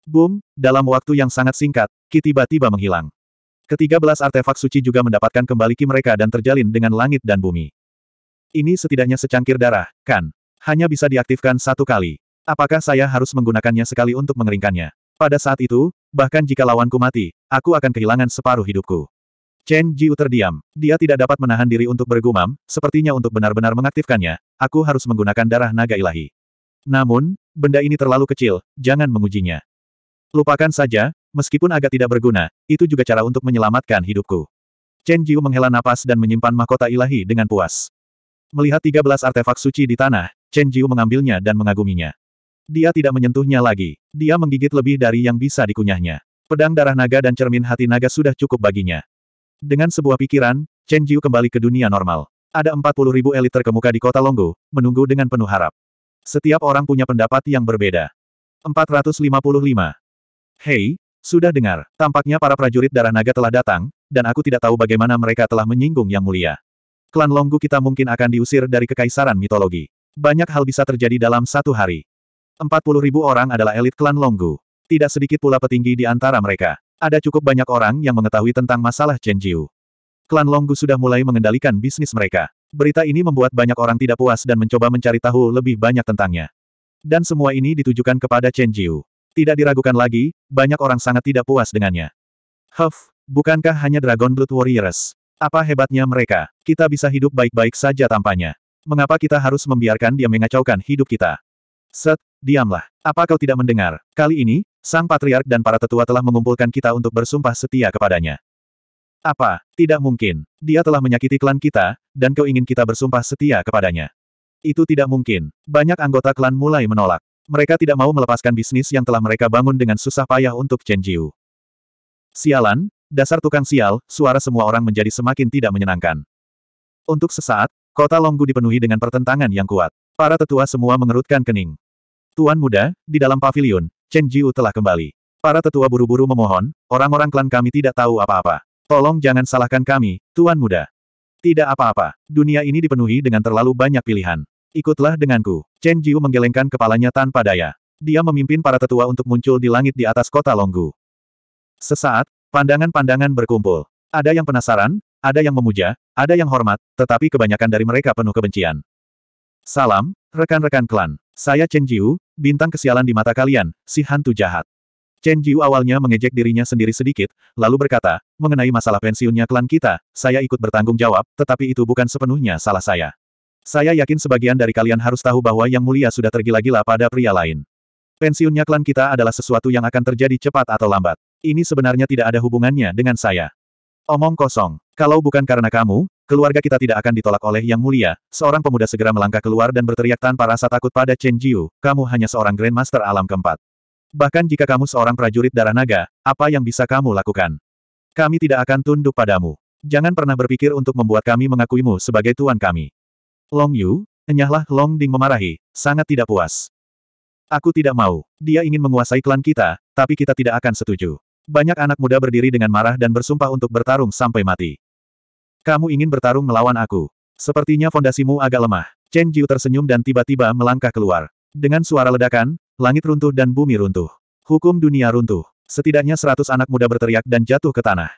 Boom, dalam waktu yang sangat singkat, Ki tiba-tiba menghilang. Ketiga belas artefak suci juga mendapatkan kembali ki mereka dan terjalin dengan langit dan bumi. Ini setidaknya secangkir darah, kan? Hanya bisa diaktifkan satu kali. Apakah saya harus menggunakannya sekali untuk mengeringkannya? Pada saat itu, bahkan jika lawanku mati, aku akan kehilangan separuh hidupku. Chen Jiu terdiam. Dia tidak dapat menahan diri untuk bergumam, sepertinya untuk benar-benar mengaktifkannya, aku harus menggunakan darah naga ilahi. Namun, benda ini terlalu kecil, jangan mengujinya. Lupakan saja, Meskipun agak tidak berguna, itu juga cara untuk menyelamatkan hidupku. Chen Jiu menghela napas dan menyimpan mahkota ilahi dengan puas. Melihat 13 artefak suci di tanah, Chen Jiu mengambilnya dan mengaguminya. Dia tidak menyentuhnya lagi. Dia menggigit lebih dari yang bisa dikunyahnya. Pedang darah naga dan cermin hati naga sudah cukup baginya. Dengan sebuah pikiran, Chen Jiu kembali ke dunia normal. Ada 40 ribu elit terkemuka di kota Longgu, menunggu dengan penuh harap. Setiap orang punya pendapat yang berbeda. 455. Hei, sudah dengar, tampaknya para prajurit darah naga telah datang, dan aku tidak tahu bagaimana mereka telah menyinggung Yang Mulia. Klan Longgu kita mungkin akan diusir dari kekaisaran mitologi. Banyak hal bisa terjadi dalam satu hari. 40 ribu orang adalah elit klan Longgu. Tidak sedikit pula petinggi di antara mereka. Ada cukup banyak orang yang mengetahui tentang masalah Chen Jiu. Klan Longgu sudah mulai mengendalikan bisnis mereka. Berita ini membuat banyak orang tidak puas dan mencoba mencari tahu lebih banyak tentangnya. Dan semua ini ditujukan kepada Chen Jiu. Tidak diragukan lagi, banyak orang sangat tidak puas dengannya. Huff, bukankah hanya Dragon Blood Warriors? Apa hebatnya mereka? Kita bisa hidup baik-baik saja tampaknya. Mengapa kita harus membiarkan dia mengacaukan hidup kita? Set, diamlah. Apa kau tidak mendengar? Kali ini, Sang Patriark dan para tetua telah mengumpulkan kita untuk bersumpah setia kepadanya. Apa? Tidak mungkin. Dia telah menyakiti klan kita, dan kau ingin kita bersumpah setia kepadanya. Itu tidak mungkin. Banyak anggota klan mulai menolak. Mereka tidak mau melepaskan bisnis yang telah mereka bangun dengan susah payah untuk Chen Jiu. Sialan, dasar tukang sial, suara semua orang menjadi semakin tidak menyenangkan. Untuk sesaat, kota Longgu dipenuhi dengan pertentangan yang kuat. Para tetua semua mengerutkan kening. Tuan muda, di dalam pavilion, Chen Jiu telah kembali. Para tetua buru-buru memohon, orang-orang klan kami tidak tahu apa-apa. Tolong jangan salahkan kami, Tuan muda. Tidak apa-apa, dunia ini dipenuhi dengan terlalu banyak pilihan. Ikutlah denganku. Chen Jiu menggelengkan kepalanya tanpa daya. Dia memimpin para tetua untuk muncul di langit di atas kota Longgu. Sesaat, pandangan-pandangan berkumpul. Ada yang penasaran, ada yang memuja, ada yang hormat, tetapi kebanyakan dari mereka penuh kebencian. Salam, rekan-rekan klan. Saya Chen Jiu, bintang kesialan di mata kalian, si hantu jahat. Chen Jiu awalnya mengejek dirinya sendiri sedikit, lalu berkata, mengenai masalah pensiunnya klan kita, saya ikut bertanggung jawab, tetapi itu bukan sepenuhnya salah saya. Saya yakin sebagian dari kalian harus tahu bahwa Yang Mulia sudah tergila-gila pada pria lain. Pensiunnya klan kita adalah sesuatu yang akan terjadi cepat atau lambat. Ini sebenarnya tidak ada hubungannya dengan saya. Omong kosong. Kalau bukan karena kamu, keluarga kita tidak akan ditolak oleh Yang Mulia. Seorang pemuda segera melangkah keluar dan berteriak tanpa rasa takut pada Chen Jiu, kamu hanya seorang Grandmaster alam keempat. Bahkan jika kamu seorang prajurit darah naga, apa yang bisa kamu lakukan? Kami tidak akan tunduk padamu. Jangan pernah berpikir untuk membuat kami mengakuimu sebagai tuan kami. Long Yu, enyahlah Long Ding memarahi, sangat tidak puas. Aku tidak mau, dia ingin menguasai klan kita, tapi kita tidak akan setuju. Banyak anak muda berdiri dengan marah dan bersumpah untuk bertarung sampai mati. Kamu ingin bertarung melawan aku. Sepertinya fondasimu agak lemah. Chen Jiu tersenyum dan tiba-tiba melangkah keluar. Dengan suara ledakan, langit runtuh dan bumi runtuh. Hukum dunia runtuh. Setidaknya seratus anak muda berteriak dan jatuh ke tanah.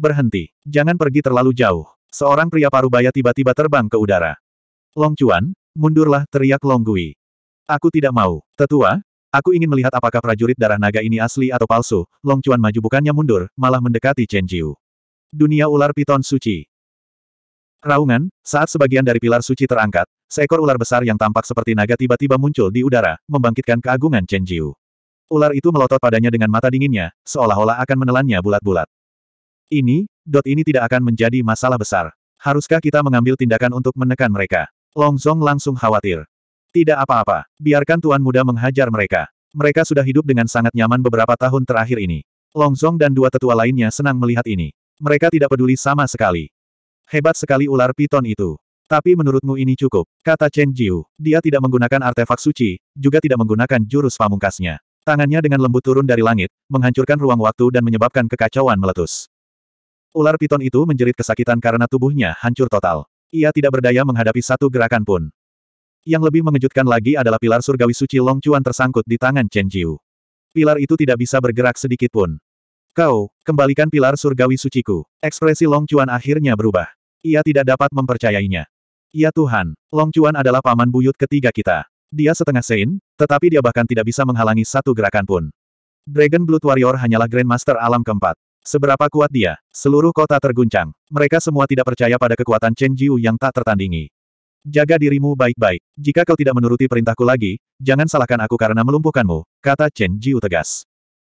Berhenti. Jangan pergi terlalu jauh. Seorang pria parubaya tiba-tiba terbang ke udara. Long Chuan, mundurlah, teriak Long Gui. Aku tidak mau. Tetua, aku ingin melihat apakah prajurit darah naga ini asli atau palsu. Long Chuan maju bukannya mundur, malah mendekati Chen Jiu. Dunia ular piton suci. Raungan, saat sebagian dari pilar suci terangkat, seekor ular besar yang tampak seperti naga tiba-tiba muncul di udara, membangkitkan keagungan Chen Jiu. Ular itu melotot padanya dengan mata dinginnya, seolah-olah akan menelannya bulat-bulat. Ini, dot ini tidak akan menjadi masalah besar. Haruskah kita mengambil tindakan untuk menekan mereka? Long Zong langsung khawatir. Tidak apa-apa, biarkan Tuan Muda menghajar mereka. Mereka sudah hidup dengan sangat nyaman beberapa tahun terakhir ini. Long Zong dan dua tetua lainnya senang melihat ini. Mereka tidak peduli sama sekali. Hebat sekali ular piton itu. Tapi menurutmu ini cukup, kata Chen Jiu. Dia tidak menggunakan artefak suci, juga tidak menggunakan jurus pamungkasnya. Tangannya dengan lembut turun dari langit, menghancurkan ruang waktu dan menyebabkan kekacauan meletus. Ular piton itu menjerit kesakitan karena tubuhnya hancur total. Ia tidak berdaya menghadapi satu gerakan pun. Yang lebih mengejutkan lagi adalah pilar surgawi suci Long Chuan tersangkut di tangan Chen Jiu. Pilar itu tidak bisa bergerak sedikit pun. Kau, kembalikan pilar surgawi suciku. Ekspresi Long Chuan akhirnya berubah. Ia tidak dapat mempercayainya. Ya Tuhan, Long Chuan adalah paman buyut ketiga kita. Dia setengah Sein, tetapi dia bahkan tidak bisa menghalangi satu gerakan pun. Dragon Blood Warrior hanyalah Grandmaster alam keempat. Seberapa kuat dia? Seluruh kota terguncang. Mereka semua tidak percaya pada kekuatan Chen Jiu yang tak tertandingi. Jaga dirimu baik-baik. Jika kau tidak menuruti perintahku lagi, jangan salahkan aku karena melumpuhkanmu, kata Chen Jiu tegas.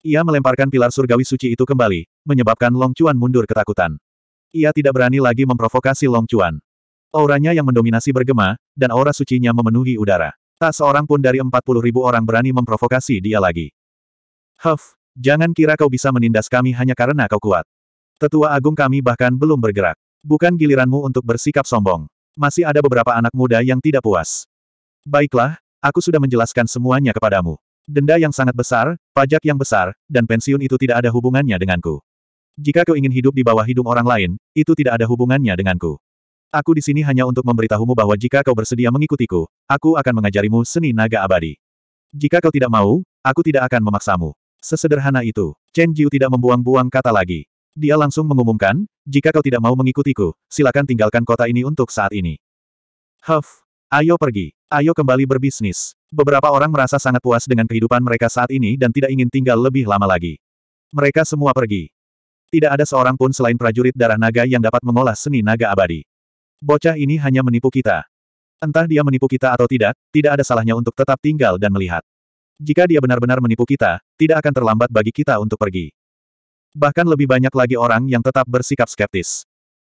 Ia melemparkan pilar surgawi suci itu kembali, menyebabkan Long Chuan mundur ketakutan. Ia tidak berani lagi memprovokasi Long Chuan. Auranya yang mendominasi bergema, dan aura sucinya memenuhi udara. Tak seorang pun dari puluh ribu orang berani memprovokasi dia lagi. Huff, Jangan kira kau bisa menindas kami hanya karena kau kuat. Tetua agung kami bahkan belum bergerak. Bukan giliranmu untuk bersikap sombong. Masih ada beberapa anak muda yang tidak puas. Baiklah, aku sudah menjelaskan semuanya kepadamu. Denda yang sangat besar, pajak yang besar, dan pensiun itu tidak ada hubungannya denganku. Jika kau ingin hidup di bawah hidung orang lain, itu tidak ada hubungannya denganku. Aku di sini hanya untuk memberitahumu bahwa jika kau bersedia mengikutiku, aku akan mengajarimu seni naga abadi. Jika kau tidak mau, aku tidak akan memaksamu. Sesederhana itu, Chen Jiu tidak membuang-buang kata lagi. Dia langsung mengumumkan, jika kau tidak mau mengikutiku, silakan tinggalkan kota ini untuk saat ini. Huff, ayo pergi, ayo kembali berbisnis. Beberapa orang merasa sangat puas dengan kehidupan mereka saat ini dan tidak ingin tinggal lebih lama lagi. Mereka semua pergi. Tidak ada seorang pun selain prajurit darah naga yang dapat mengolah seni naga abadi. Bocah ini hanya menipu kita. Entah dia menipu kita atau tidak, tidak ada salahnya untuk tetap tinggal dan melihat. Jika dia benar-benar menipu kita, tidak akan terlambat bagi kita untuk pergi. Bahkan lebih banyak lagi orang yang tetap bersikap skeptis.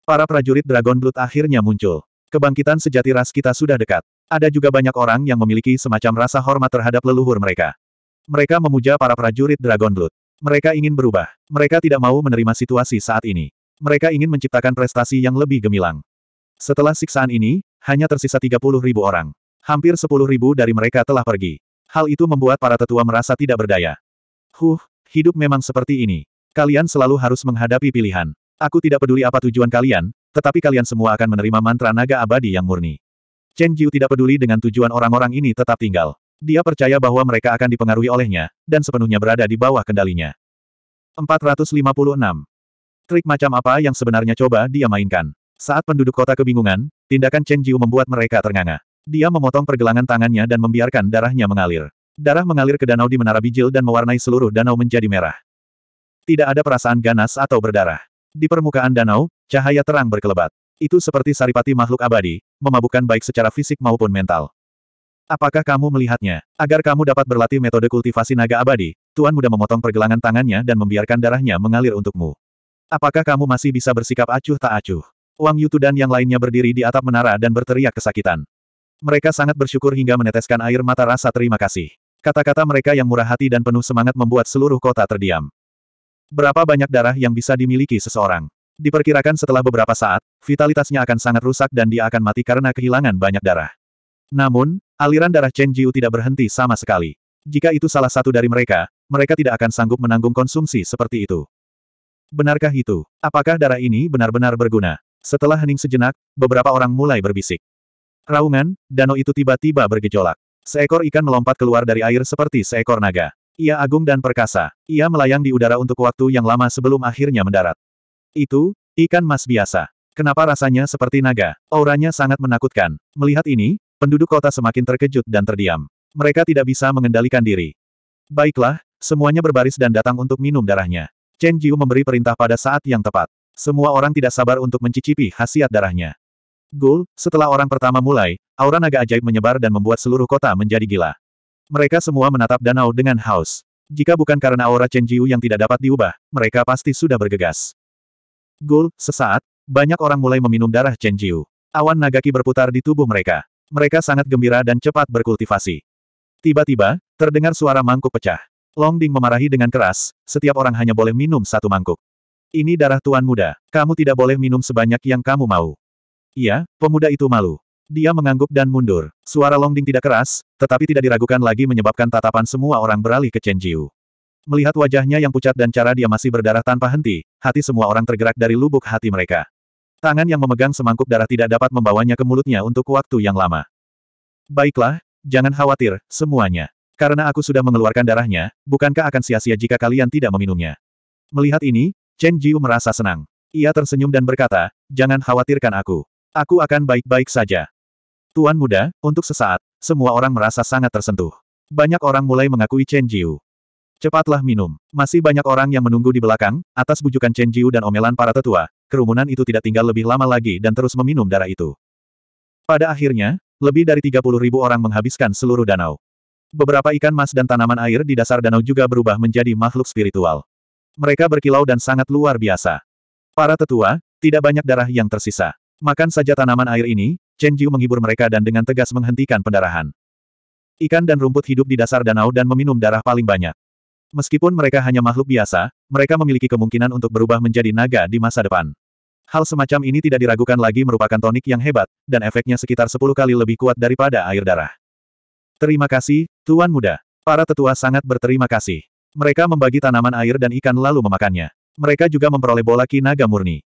Para prajurit Dragon Blood akhirnya muncul. Kebangkitan sejati ras kita sudah dekat. Ada juga banyak orang yang memiliki semacam rasa hormat terhadap leluhur mereka. Mereka memuja para prajurit Dragon Blood. Mereka ingin berubah. Mereka tidak mau menerima situasi saat ini. Mereka ingin menciptakan prestasi yang lebih gemilang. Setelah siksaan ini, hanya tersisa 30.000 ribu orang. Hampir sepuluh ribu dari mereka telah pergi. Hal itu membuat para tetua merasa tidak berdaya. Huh, hidup memang seperti ini. Kalian selalu harus menghadapi pilihan. Aku tidak peduli apa tujuan kalian, tetapi kalian semua akan menerima mantra naga abadi yang murni. Chen Jiu tidak peduli dengan tujuan orang-orang ini tetap tinggal. Dia percaya bahwa mereka akan dipengaruhi olehnya, dan sepenuhnya berada di bawah kendalinya. 456. Trik macam apa yang sebenarnya coba dia mainkan? Saat penduduk kota kebingungan, tindakan Chen Jiu membuat mereka ternganga. Dia memotong pergelangan tangannya dan membiarkan darahnya mengalir. Darah mengalir ke danau di Menara Bijil dan mewarnai seluruh danau menjadi merah. Tidak ada perasaan ganas atau berdarah. Di permukaan danau, cahaya terang berkelebat. Itu seperti saripati makhluk abadi, memabukkan baik secara fisik maupun mental. Apakah kamu melihatnya? Agar kamu dapat berlatih metode kultivasi naga abadi, Tuan Muda memotong pergelangan tangannya dan membiarkan darahnya mengalir untukmu. Apakah kamu masih bisa bersikap acuh tak acuh? Wang Yutu dan yang lainnya berdiri di atap menara dan berteriak kesakitan. Mereka sangat bersyukur hingga meneteskan air mata rasa terima kasih. Kata-kata mereka yang murah hati dan penuh semangat membuat seluruh kota terdiam. Berapa banyak darah yang bisa dimiliki seseorang? Diperkirakan setelah beberapa saat, vitalitasnya akan sangat rusak dan dia akan mati karena kehilangan banyak darah. Namun, aliran darah Chen Jiu tidak berhenti sama sekali. Jika itu salah satu dari mereka, mereka tidak akan sanggup menanggung konsumsi seperti itu. Benarkah itu? Apakah darah ini benar-benar berguna? Setelah hening sejenak, beberapa orang mulai berbisik. Raungan, danau itu tiba-tiba bergejolak. Seekor ikan melompat keluar dari air seperti seekor naga. Ia agung dan perkasa. Ia melayang di udara untuk waktu yang lama sebelum akhirnya mendarat. Itu, ikan mas biasa. Kenapa rasanya seperti naga? Auranya sangat menakutkan. Melihat ini, penduduk kota semakin terkejut dan terdiam. Mereka tidak bisa mengendalikan diri. Baiklah, semuanya berbaris dan datang untuk minum darahnya. Chen Jiu memberi perintah pada saat yang tepat. Semua orang tidak sabar untuk mencicipi khasiat darahnya. Gul, setelah orang pertama mulai, aura naga ajaib menyebar dan membuat seluruh kota menjadi gila. Mereka semua menatap danau dengan haus. Jika bukan karena aura Chen Jiu yang tidak dapat diubah, mereka pasti sudah bergegas. Gul, sesaat, banyak orang mulai meminum darah Chen Jiu. Awan nagaki berputar di tubuh mereka. Mereka sangat gembira dan cepat berkultivasi. Tiba-tiba, terdengar suara mangkuk pecah. Long Ding memarahi dengan keras, setiap orang hanya boleh minum satu mangkuk. Ini darah tuan muda, kamu tidak boleh minum sebanyak yang kamu mau. Iya, pemuda itu malu. Dia mengangguk dan mundur. Suara Longding tidak keras, tetapi tidak diragukan lagi menyebabkan tatapan semua orang beralih ke Chen Jiu. Melihat wajahnya yang pucat dan cara dia masih berdarah tanpa henti, hati semua orang tergerak dari lubuk hati mereka. Tangan yang memegang semangkuk darah tidak dapat membawanya ke mulutnya untuk waktu yang lama. Baiklah, jangan khawatir, semuanya. Karena aku sudah mengeluarkan darahnya, bukankah akan sia-sia jika kalian tidak meminumnya? Melihat ini, Chen Jiu merasa senang. Ia tersenyum dan berkata, jangan khawatirkan aku. Aku akan baik-baik saja. Tuan muda, untuk sesaat, semua orang merasa sangat tersentuh. Banyak orang mulai mengakui Chen Jiu. Cepatlah minum. Masih banyak orang yang menunggu di belakang, atas bujukan Chen Jiu dan omelan para tetua, kerumunan itu tidak tinggal lebih lama lagi dan terus meminum darah itu. Pada akhirnya, lebih dari 30 ribu orang menghabiskan seluruh danau. Beberapa ikan mas dan tanaman air di dasar danau juga berubah menjadi makhluk spiritual. Mereka berkilau dan sangat luar biasa. Para tetua, tidak banyak darah yang tersisa. Makan saja tanaman air ini, Chen Jiu menghibur mereka dan dengan tegas menghentikan pendarahan. Ikan dan rumput hidup di dasar danau dan meminum darah paling banyak. Meskipun mereka hanya makhluk biasa, mereka memiliki kemungkinan untuk berubah menjadi naga di masa depan. Hal semacam ini tidak diragukan lagi merupakan tonik yang hebat, dan efeknya sekitar 10 kali lebih kuat daripada air darah. Terima kasih, Tuan Muda. Para tetua sangat berterima kasih. Mereka membagi tanaman air dan ikan lalu memakannya. Mereka juga memperoleh bola ki naga murni.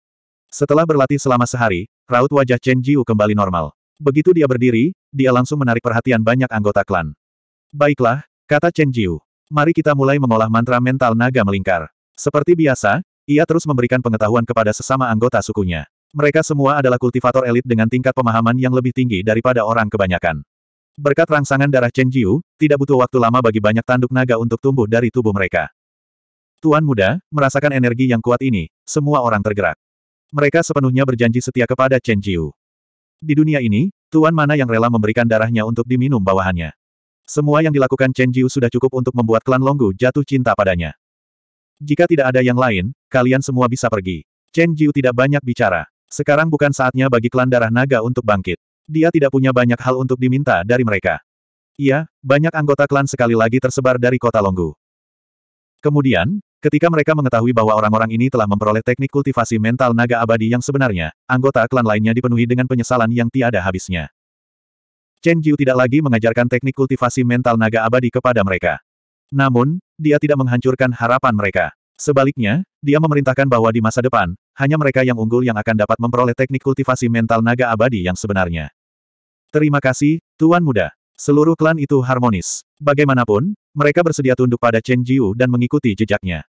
Setelah berlatih selama sehari, raut wajah Chen Jiu kembali normal. Begitu dia berdiri, dia langsung menarik perhatian banyak anggota klan. Baiklah, kata Chen Jiu. Mari kita mulai mengolah mantra mental naga melingkar. Seperti biasa, ia terus memberikan pengetahuan kepada sesama anggota sukunya. Mereka semua adalah kultivator elit dengan tingkat pemahaman yang lebih tinggi daripada orang kebanyakan. Berkat rangsangan darah Chen Jiu, tidak butuh waktu lama bagi banyak tanduk naga untuk tumbuh dari tubuh mereka. Tuan muda, merasakan energi yang kuat ini, semua orang tergerak mereka sepenuhnya berjanji setia kepada Chen Jiu. Di dunia ini, tuan mana yang rela memberikan darahnya untuk diminum bawahannya. Semua yang dilakukan Chen Jiu sudah cukup untuk membuat klan Longgu jatuh cinta padanya. Jika tidak ada yang lain, kalian semua bisa pergi. Chen Jiu tidak banyak bicara. Sekarang bukan saatnya bagi klan darah naga untuk bangkit. Dia tidak punya banyak hal untuk diminta dari mereka. Iya, banyak anggota klan sekali lagi tersebar dari kota Longgu. Kemudian, Ketika mereka mengetahui bahwa orang-orang ini telah memperoleh teknik kultivasi mental naga abadi yang sebenarnya, anggota klan lainnya dipenuhi dengan penyesalan yang tiada habisnya. Chen Jiu tidak lagi mengajarkan teknik kultivasi mental naga abadi kepada mereka. Namun, dia tidak menghancurkan harapan mereka. Sebaliknya, dia memerintahkan bahwa di masa depan, hanya mereka yang unggul yang akan dapat memperoleh teknik kultivasi mental naga abadi yang sebenarnya. Terima kasih, Tuan Muda. Seluruh klan itu harmonis. Bagaimanapun, mereka bersedia tunduk pada Chen Jiu dan mengikuti jejaknya.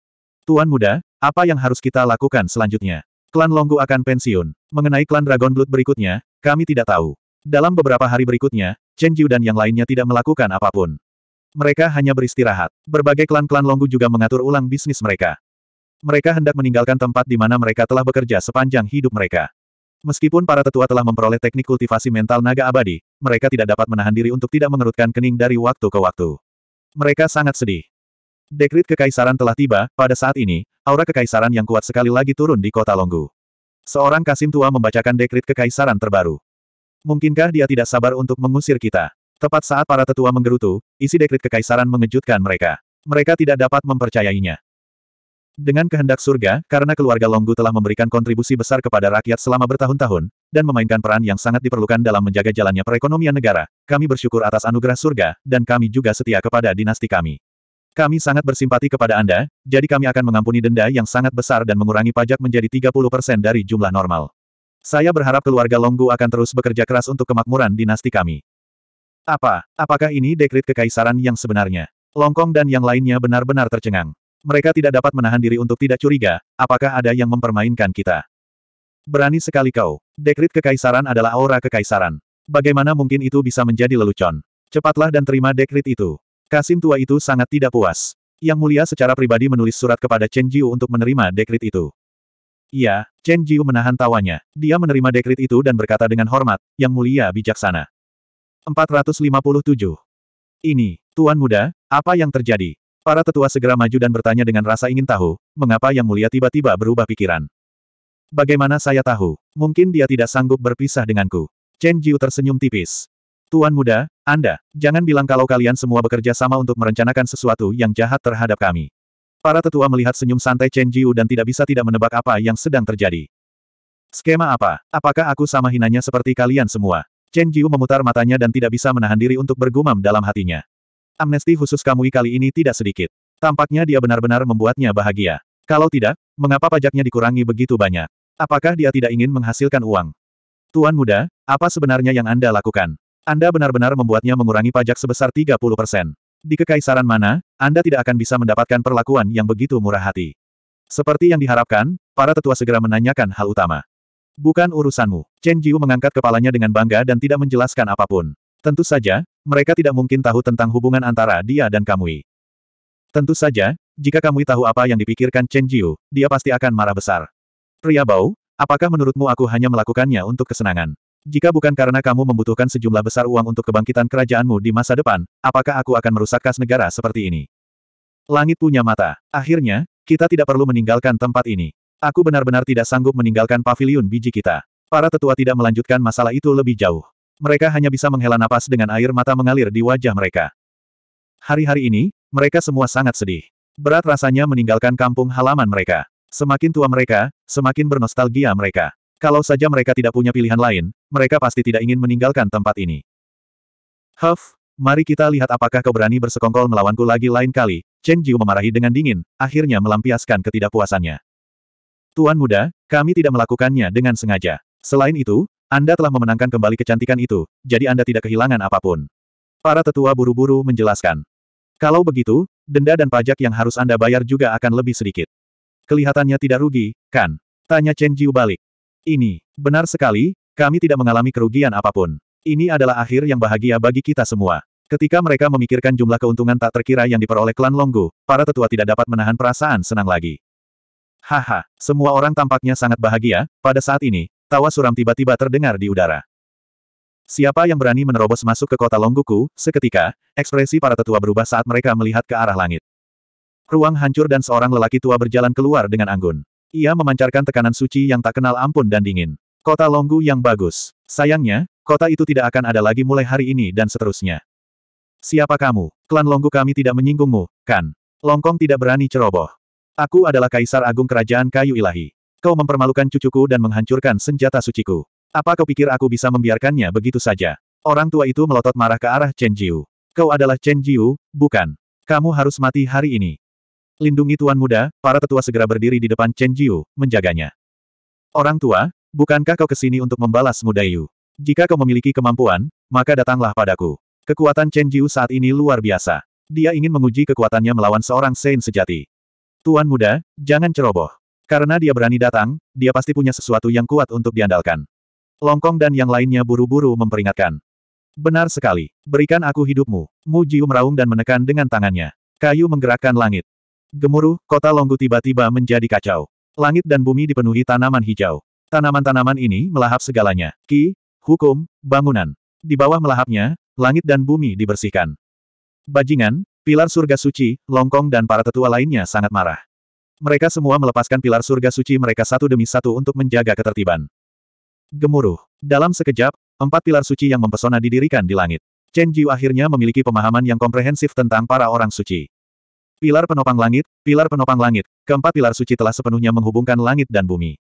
Tuan muda, apa yang harus kita lakukan selanjutnya? Klan Longgu akan pensiun. Mengenai klan Dragon Blood berikutnya, kami tidak tahu. Dalam beberapa hari berikutnya, Chen Jiu dan yang lainnya tidak melakukan apapun. Mereka hanya beristirahat. Berbagai klan-klan Longgu juga mengatur ulang bisnis mereka. Mereka hendak meninggalkan tempat di mana mereka telah bekerja sepanjang hidup mereka. Meskipun para tetua telah memperoleh teknik kultivasi mental naga abadi, mereka tidak dapat menahan diri untuk tidak mengerutkan kening dari waktu ke waktu. Mereka sangat sedih. Dekrit kekaisaran telah tiba, pada saat ini, aura kekaisaran yang kuat sekali lagi turun di kota Longgu. Seorang kasim tua membacakan dekrit kekaisaran terbaru. Mungkinkah dia tidak sabar untuk mengusir kita? Tepat saat para tetua menggerutu, isi dekrit kekaisaran mengejutkan mereka. Mereka tidak dapat mempercayainya. Dengan kehendak surga, karena keluarga Longgu telah memberikan kontribusi besar kepada rakyat selama bertahun-tahun, dan memainkan peran yang sangat diperlukan dalam menjaga jalannya perekonomian negara, kami bersyukur atas anugerah surga, dan kami juga setia kepada dinasti kami. Kami sangat bersimpati kepada Anda, jadi kami akan mengampuni denda yang sangat besar dan mengurangi pajak menjadi 30% dari jumlah normal. Saya berharap keluarga Longgu akan terus bekerja keras untuk kemakmuran dinasti kami. Apa? Apakah ini dekrit kekaisaran yang sebenarnya? Longkong dan yang lainnya benar-benar tercengang. Mereka tidak dapat menahan diri untuk tidak curiga, apakah ada yang mempermainkan kita. Berani sekali kau. Dekrit kekaisaran adalah aura kekaisaran. Bagaimana mungkin itu bisa menjadi lelucon? Cepatlah dan terima dekrit itu. Kasim tua itu sangat tidak puas. Yang mulia secara pribadi menulis surat kepada Chen Jiu untuk menerima dekrit itu. Iya, Chen Jiu menahan tawanya. Dia menerima dekrit itu dan berkata dengan hormat, Yang mulia bijaksana. 457. Ini, Tuan Muda, apa yang terjadi? Para tetua segera maju dan bertanya dengan rasa ingin tahu, mengapa Yang Mulia tiba-tiba berubah pikiran. Bagaimana saya tahu? Mungkin dia tidak sanggup berpisah denganku. Chen Jiu tersenyum tipis. Tuan Muda, anda, jangan bilang kalau kalian semua bekerja sama untuk merencanakan sesuatu yang jahat terhadap kami. Para tetua melihat senyum santai Chen Jiu dan tidak bisa tidak menebak apa yang sedang terjadi. Skema apa? Apakah aku sama hinanya seperti kalian semua? Chen Jiu memutar matanya dan tidak bisa menahan diri untuk bergumam dalam hatinya. Amnesti khusus Kamui kali ini tidak sedikit. Tampaknya dia benar-benar membuatnya bahagia. Kalau tidak, mengapa pajaknya dikurangi begitu banyak? Apakah dia tidak ingin menghasilkan uang? Tuan muda, apa sebenarnya yang Anda lakukan? Anda benar-benar membuatnya mengurangi pajak sebesar 30 persen. Di kekaisaran mana, Anda tidak akan bisa mendapatkan perlakuan yang begitu murah hati. Seperti yang diharapkan, para tetua segera menanyakan hal utama. Bukan urusanmu. Chen Jiu mengangkat kepalanya dengan bangga dan tidak menjelaskan apapun. Tentu saja, mereka tidak mungkin tahu tentang hubungan antara dia dan Kamui. Tentu saja, jika Kamui tahu apa yang dipikirkan Chen Jiu, dia pasti akan marah besar. Pria bau, apakah menurutmu aku hanya melakukannya untuk kesenangan? Jika bukan karena kamu membutuhkan sejumlah besar uang untuk kebangkitan kerajaanmu di masa depan, apakah aku akan merusak kas negara seperti ini? Langit punya mata. Akhirnya, kita tidak perlu meninggalkan tempat ini. Aku benar-benar tidak sanggup meninggalkan pavilion biji kita. Para tetua tidak melanjutkan masalah itu lebih jauh. Mereka hanya bisa menghela napas dengan air mata mengalir di wajah mereka. Hari-hari ini, mereka semua sangat sedih. Berat rasanya meninggalkan kampung halaman mereka. Semakin tua mereka, semakin bernostalgia mereka. Kalau saja mereka tidak punya pilihan lain, mereka pasti tidak ingin meninggalkan tempat ini. Huff, mari kita lihat apakah kau berani bersekongkol melawanku lagi lain kali. Cheng Jiu memarahi dengan dingin, akhirnya melampiaskan ketidakpuasannya. Tuan muda, kami tidak melakukannya dengan sengaja. Selain itu, Anda telah memenangkan kembali kecantikan itu, jadi Anda tidak kehilangan apapun. Para tetua buru-buru menjelaskan. Kalau begitu, denda dan pajak yang harus Anda bayar juga akan lebih sedikit. Kelihatannya tidak rugi, kan? Tanya Chen Jiu balik. Ini, benar sekali, kami tidak mengalami kerugian apapun. Ini adalah akhir yang bahagia bagi kita semua. Ketika mereka memikirkan jumlah keuntungan tak terkira yang diperoleh klan Longgu, para tetua tidak dapat menahan perasaan senang lagi. Haha, semua orang tampaknya sangat bahagia, pada saat ini, tawa suram tiba-tiba terdengar di udara. Siapa yang berani menerobos masuk ke kota Longguku, seketika, ekspresi para tetua berubah saat mereka melihat ke arah langit. Ruang hancur dan seorang lelaki tua berjalan keluar dengan anggun. Ia memancarkan tekanan suci yang tak kenal ampun dan dingin. Kota Longgu yang bagus. Sayangnya, kota itu tidak akan ada lagi mulai hari ini dan seterusnya. Siapa kamu? Klan Longgu kami tidak menyinggungmu, kan? Longkong tidak berani ceroboh. Aku adalah Kaisar Agung Kerajaan Kayu Ilahi. Kau mempermalukan cucuku dan menghancurkan senjata suciku. Apa kau pikir aku bisa membiarkannya begitu saja? Orang tua itu melotot marah ke arah Chen Jiu. Kau adalah Chen Jiu, bukan? Kamu harus mati hari ini. Lindungi Tuan Muda, para tetua segera berdiri di depan Chen Jiu, menjaganya. Orang tua, bukankah kau kesini untuk membalas Yu? Jika kau memiliki kemampuan, maka datanglah padaku. Kekuatan Chen Jiu saat ini luar biasa. Dia ingin menguji kekuatannya melawan seorang Saint sejati. Tuan Muda, jangan ceroboh. Karena dia berani datang, dia pasti punya sesuatu yang kuat untuk diandalkan. Longkong dan yang lainnya buru-buru memperingatkan. Benar sekali. Berikan aku hidupmu. Mu Jiu meraung dan menekan dengan tangannya. Kayu menggerakkan langit. Gemuruh, kota Longgu tiba-tiba menjadi kacau. Langit dan bumi dipenuhi tanaman hijau. Tanaman-tanaman ini melahap segalanya. Ki, hukum, bangunan. Di bawah melahapnya, langit dan bumi dibersihkan. Bajingan, pilar surga suci, Longkong dan para tetua lainnya sangat marah. Mereka semua melepaskan pilar surga suci mereka satu demi satu untuk menjaga ketertiban. Gemuruh. Dalam sekejap, empat pilar suci yang mempesona didirikan di langit. Chen Jiu akhirnya memiliki pemahaman yang komprehensif tentang para orang suci. Pilar penopang langit, pilar penopang langit, keempat pilar suci telah sepenuhnya menghubungkan langit dan bumi.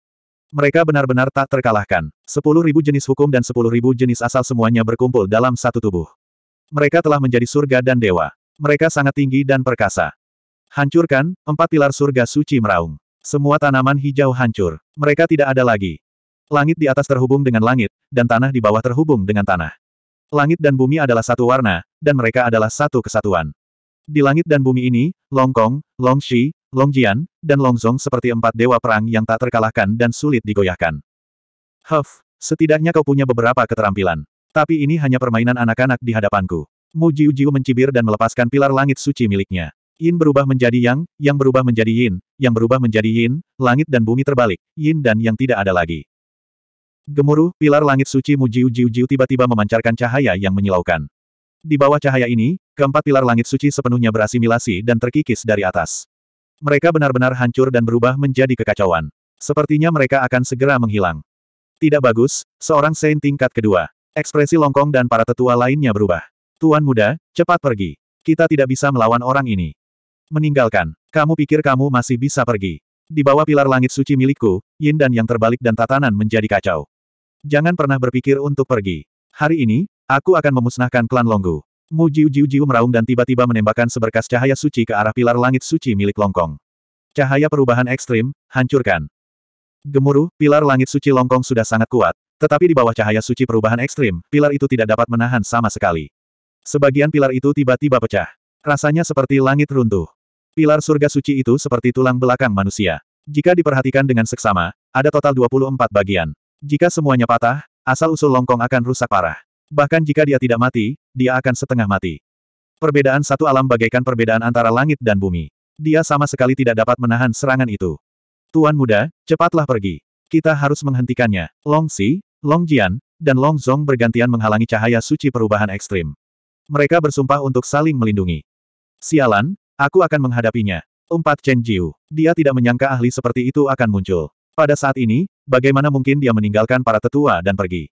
Mereka benar-benar tak terkalahkan. Sepuluh ribu jenis hukum dan sepuluh ribu jenis asal semuanya berkumpul dalam satu tubuh. Mereka telah menjadi surga dan dewa. Mereka sangat tinggi dan perkasa. Hancurkan, empat pilar surga suci meraung. Semua tanaman hijau hancur. Mereka tidak ada lagi. Langit di atas terhubung dengan langit, dan tanah di bawah terhubung dengan tanah. Langit dan bumi adalah satu warna, dan mereka adalah satu kesatuan. Di langit dan bumi ini, Long Long Kong, Shi, Long Jian, dan Long Zong seperti empat dewa perang yang tak terkalahkan dan sulit digoyahkan. Huff, setidaknya kau punya beberapa keterampilan. Tapi ini hanya permainan anak-anak di hadapanku. Mu Jiu Jiu mencibir dan melepaskan pilar langit suci miliknya. Yin berubah menjadi Yang, Yang berubah menjadi Yin, Yang berubah menjadi Yin, langit dan bumi terbalik, Yin dan Yang tidak ada lagi. Gemuruh, pilar langit suci Mu Jiu Jiu Jiu tiba-tiba memancarkan cahaya yang menyilaukan. Di bawah cahaya ini, keempat pilar langit suci sepenuhnya berasimilasi dan terkikis dari atas. Mereka benar-benar hancur dan berubah menjadi kekacauan. Sepertinya mereka akan segera menghilang. Tidak bagus, seorang Saint tingkat kedua. Ekspresi Longkong dan para tetua lainnya berubah. Tuan muda, cepat pergi. Kita tidak bisa melawan orang ini. Meninggalkan. Kamu pikir kamu masih bisa pergi. Di bawah pilar langit suci milikku, yin dan yang terbalik dan tatanan menjadi kacau. Jangan pernah berpikir untuk pergi. Hari ini, Aku akan memusnahkan klan Longgu. Mu Jiu Jiu Jiu meraung dan tiba-tiba menembakkan seberkas cahaya suci ke arah pilar langit suci milik Longkong. Cahaya perubahan ekstrim, hancurkan. Gemuruh, pilar langit suci Longkong sudah sangat kuat, tetapi di bawah cahaya suci perubahan ekstrim, pilar itu tidak dapat menahan sama sekali. Sebagian pilar itu tiba-tiba pecah. Rasanya seperti langit runtuh. Pilar surga suci itu seperti tulang belakang manusia. Jika diperhatikan dengan seksama, ada total 24 bagian. Jika semuanya patah, asal-usul Longkong akan rusak parah. Bahkan jika dia tidak mati, dia akan setengah mati. Perbedaan satu alam bagaikan perbedaan antara langit dan bumi. Dia sama sekali tidak dapat menahan serangan itu. Tuan muda, cepatlah pergi. Kita harus menghentikannya. Long Si, Long Jian, dan Long Zong bergantian menghalangi cahaya suci perubahan ekstrim. Mereka bersumpah untuk saling melindungi. Sialan, aku akan menghadapinya. Empat Chen Jiu. Dia tidak menyangka ahli seperti itu akan muncul. Pada saat ini, bagaimana mungkin dia meninggalkan para tetua dan pergi?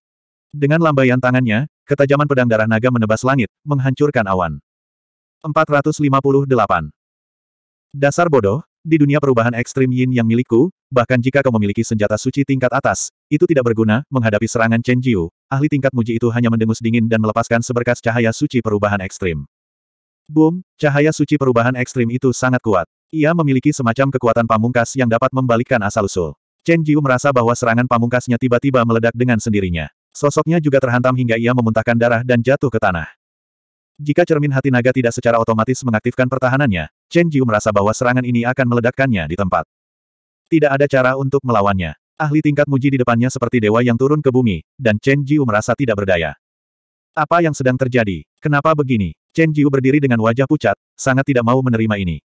Dengan lambaian tangannya, ketajaman pedang darah naga menebas langit, menghancurkan awan. 458. Dasar bodoh, di dunia perubahan ekstrim yin yang milikku, bahkan jika kau memiliki senjata suci tingkat atas, itu tidak berguna menghadapi serangan Chen Jiu. Ahli tingkat muji itu hanya mendengus dingin dan melepaskan seberkas cahaya suci perubahan ekstrim. Boom, cahaya suci perubahan ekstrim itu sangat kuat. Ia memiliki semacam kekuatan pamungkas yang dapat membalikkan asal-usul. Chen Jiu merasa bahwa serangan pamungkasnya tiba-tiba meledak dengan sendirinya. Sosoknya juga terhantam hingga ia memuntahkan darah dan jatuh ke tanah. Jika cermin hati naga tidak secara otomatis mengaktifkan pertahanannya, Chen Jiu merasa bahwa serangan ini akan meledakkannya di tempat. Tidak ada cara untuk melawannya. Ahli tingkat muji di depannya seperti dewa yang turun ke bumi, dan Chen Jiu merasa tidak berdaya. Apa yang sedang terjadi? Kenapa begini? Chen Jiu berdiri dengan wajah pucat, sangat tidak mau menerima ini.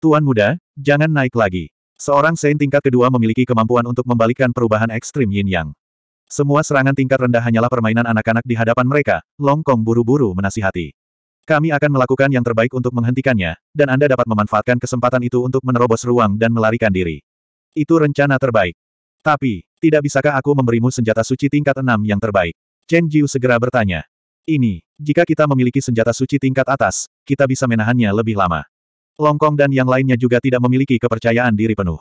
Tuan muda, jangan naik lagi. Seorang Sein tingkat kedua memiliki kemampuan untuk membalikkan perubahan ekstrim yin yang. Semua serangan tingkat rendah hanyalah permainan anak-anak di hadapan mereka, Long Kong buru-buru menasihati. Kami akan melakukan yang terbaik untuk menghentikannya, dan Anda dapat memanfaatkan kesempatan itu untuk menerobos ruang dan melarikan diri. Itu rencana terbaik. Tapi, tidak bisakah aku memberimu senjata suci tingkat enam yang terbaik? Chen Jiu segera bertanya. Ini, jika kita memiliki senjata suci tingkat atas, kita bisa menahannya lebih lama. Long Kong dan yang lainnya juga tidak memiliki kepercayaan diri penuh.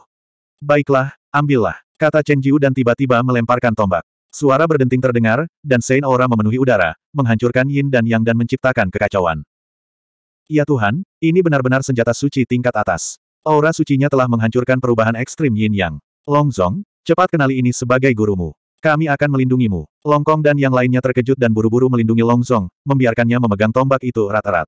Baiklah, ambillah, kata Chen Jiu dan tiba-tiba melemparkan tombak. Suara berdenting terdengar, dan Sein Aura memenuhi udara, menghancurkan yin dan yang dan menciptakan kekacauan. Ya Tuhan, ini benar-benar senjata suci tingkat atas. Aura sucinya telah menghancurkan perubahan ekstrim yin yang. Longzong, cepat kenali ini sebagai gurumu. Kami akan melindungimu. Longkong dan yang lainnya terkejut dan buru-buru melindungi Longzong, membiarkannya memegang tombak itu erat-erat.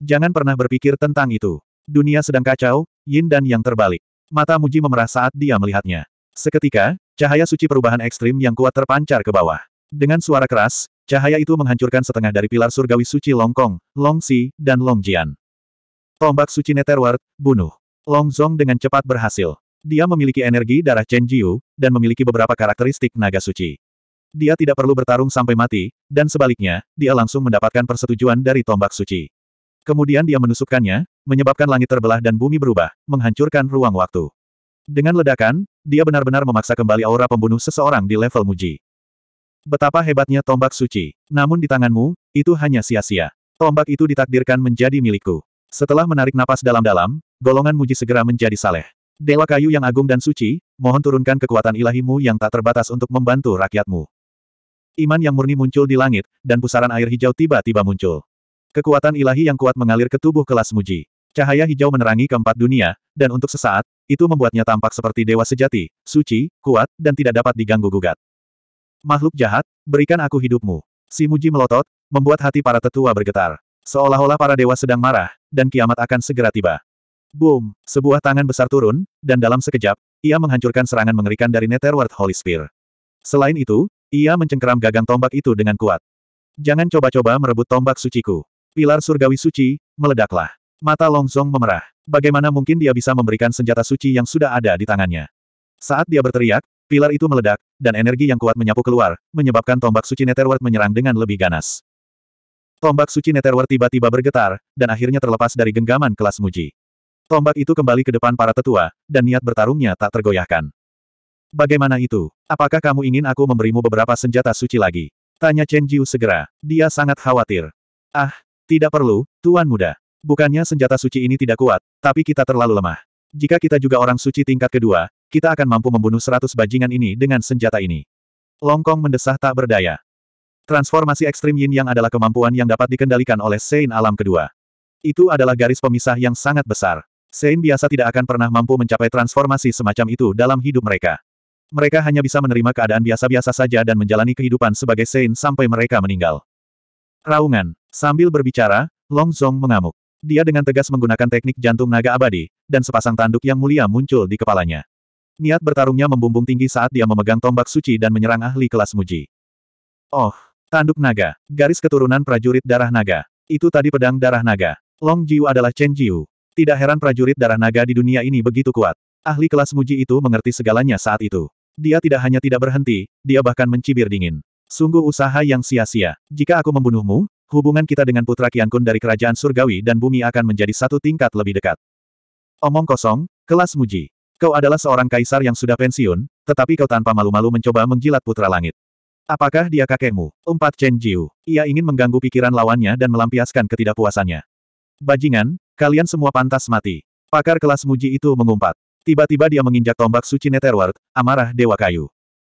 Jangan pernah berpikir tentang itu. Dunia sedang kacau, yin dan yang terbalik. Mata Muji memerah saat dia melihatnya. Seketika, Cahaya suci perubahan ekstrim yang kuat terpancar ke bawah. Dengan suara keras, cahaya itu menghancurkan setengah dari pilar surgawi suci Long Kong, Long Longxi, dan Long Jian. Tombak suci Netherward, bunuh. Long Longzong dengan cepat berhasil. Dia memiliki energi darah Chen Jiu, dan memiliki beberapa karakteristik naga suci. Dia tidak perlu bertarung sampai mati, dan sebaliknya, dia langsung mendapatkan persetujuan dari tombak suci. Kemudian dia menusukkannya, menyebabkan langit terbelah dan bumi berubah, menghancurkan ruang waktu. Dengan ledakan, dia benar-benar memaksa kembali aura pembunuh seseorang di level Muji. Betapa hebatnya tombak suci. Namun di tanganmu, itu hanya sia-sia. Tombak itu ditakdirkan menjadi milikku. Setelah menarik napas dalam-dalam, golongan Muji segera menjadi saleh. Dewa kayu yang agung dan suci, mohon turunkan kekuatan ilahimu yang tak terbatas untuk membantu rakyatmu. Iman yang murni muncul di langit, dan pusaran air hijau tiba-tiba muncul. Kekuatan ilahi yang kuat mengalir ke tubuh kelas Muji. Cahaya hijau menerangi keempat dunia, dan untuk sesaat, itu membuatnya tampak seperti dewa sejati, suci, kuat, dan tidak dapat diganggu-gugat. Makhluk jahat, berikan aku hidupmu. Si Muji melotot, membuat hati para tetua bergetar. Seolah-olah para dewa sedang marah, dan kiamat akan segera tiba. Boom! Sebuah tangan besar turun, dan dalam sekejap, ia menghancurkan serangan mengerikan dari Netherworld Holy Spear. Selain itu, ia mencengkeram gagang tombak itu dengan kuat. Jangan coba-coba merebut tombak suciku. Pilar surgawi suci, meledaklah. Mata Long Zong memerah. Bagaimana mungkin dia bisa memberikan senjata suci yang sudah ada di tangannya? Saat dia berteriak, pilar itu meledak, dan energi yang kuat menyapu keluar, menyebabkan tombak suci Netherworld menyerang dengan lebih ganas. Tombak suci Netherworld tiba-tiba bergetar, dan akhirnya terlepas dari genggaman kelas Muji. Tombak itu kembali ke depan para tetua, dan niat bertarungnya tak tergoyahkan. Bagaimana itu? Apakah kamu ingin aku memberimu beberapa senjata suci lagi? Tanya Chen Jiu segera. Dia sangat khawatir. Ah, tidak perlu, Tuan Muda. Bukannya senjata suci ini tidak kuat, tapi kita terlalu lemah. Jika kita juga orang suci tingkat kedua, kita akan mampu membunuh seratus bajingan ini dengan senjata ini. Longkong mendesah tak berdaya. Transformasi ekstrim yin yang adalah kemampuan yang dapat dikendalikan oleh Sein alam kedua. Itu adalah garis pemisah yang sangat besar. Sein biasa tidak akan pernah mampu mencapai transformasi semacam itu dalam hidup mereka. Mereka hanya bisa menerima keadaan biasa-biasa saja dan menjalani kehidupan sebagai Sein sampai mereka meninggal. Raungan. Sambil berbicara, Long Zong mengamuk. Dia dengan tegas menggunakan teknik jantung naga abadi, dan sepasang tanduk yang mulia muncul di kepalanya. Niat bertarungnya membumbung tinggi saat dia memegang tombak suci dan menyerang ahli kelas muji. Oh, tanduk naga, garis keturunan prajurit darah naga. Itu tadi pedang darah naga. Long Jiu adalah Chen Jiu. Tidak heran prajurit darah naga di dunia ini begitu kuat. Ahli kelas muji itu mengerti segalanya saat itu. Dia tidak hanya tidak berhenti, dia bahkan mencibir dingin. Sungguh usaha yang sia-sia. Jika aku membunuhmu, hubungan kita dengan Putra Kiankun dari Kerajaan Surgawi dan Bumi akan menjadi satu tingkat lebih dekat. Omong kosong, kelas muji. Kau adalah seorang kaisar yang sudah pensiun, tetapi kau tanpa malu-malu mencoba menjilat Putra Langit. Apakah dia kakekmu? Empat Chen Jiu. Ia ingin mengganggu pikiran lawannya dan melampiaskan ketidakpuasannya. Bajingan, kalian semua pantas mati. Pakar kelas muji itu mengumpat. Tiba-tiba dia menginjak tombak suci Netherworld, amarah Dewa Kayu.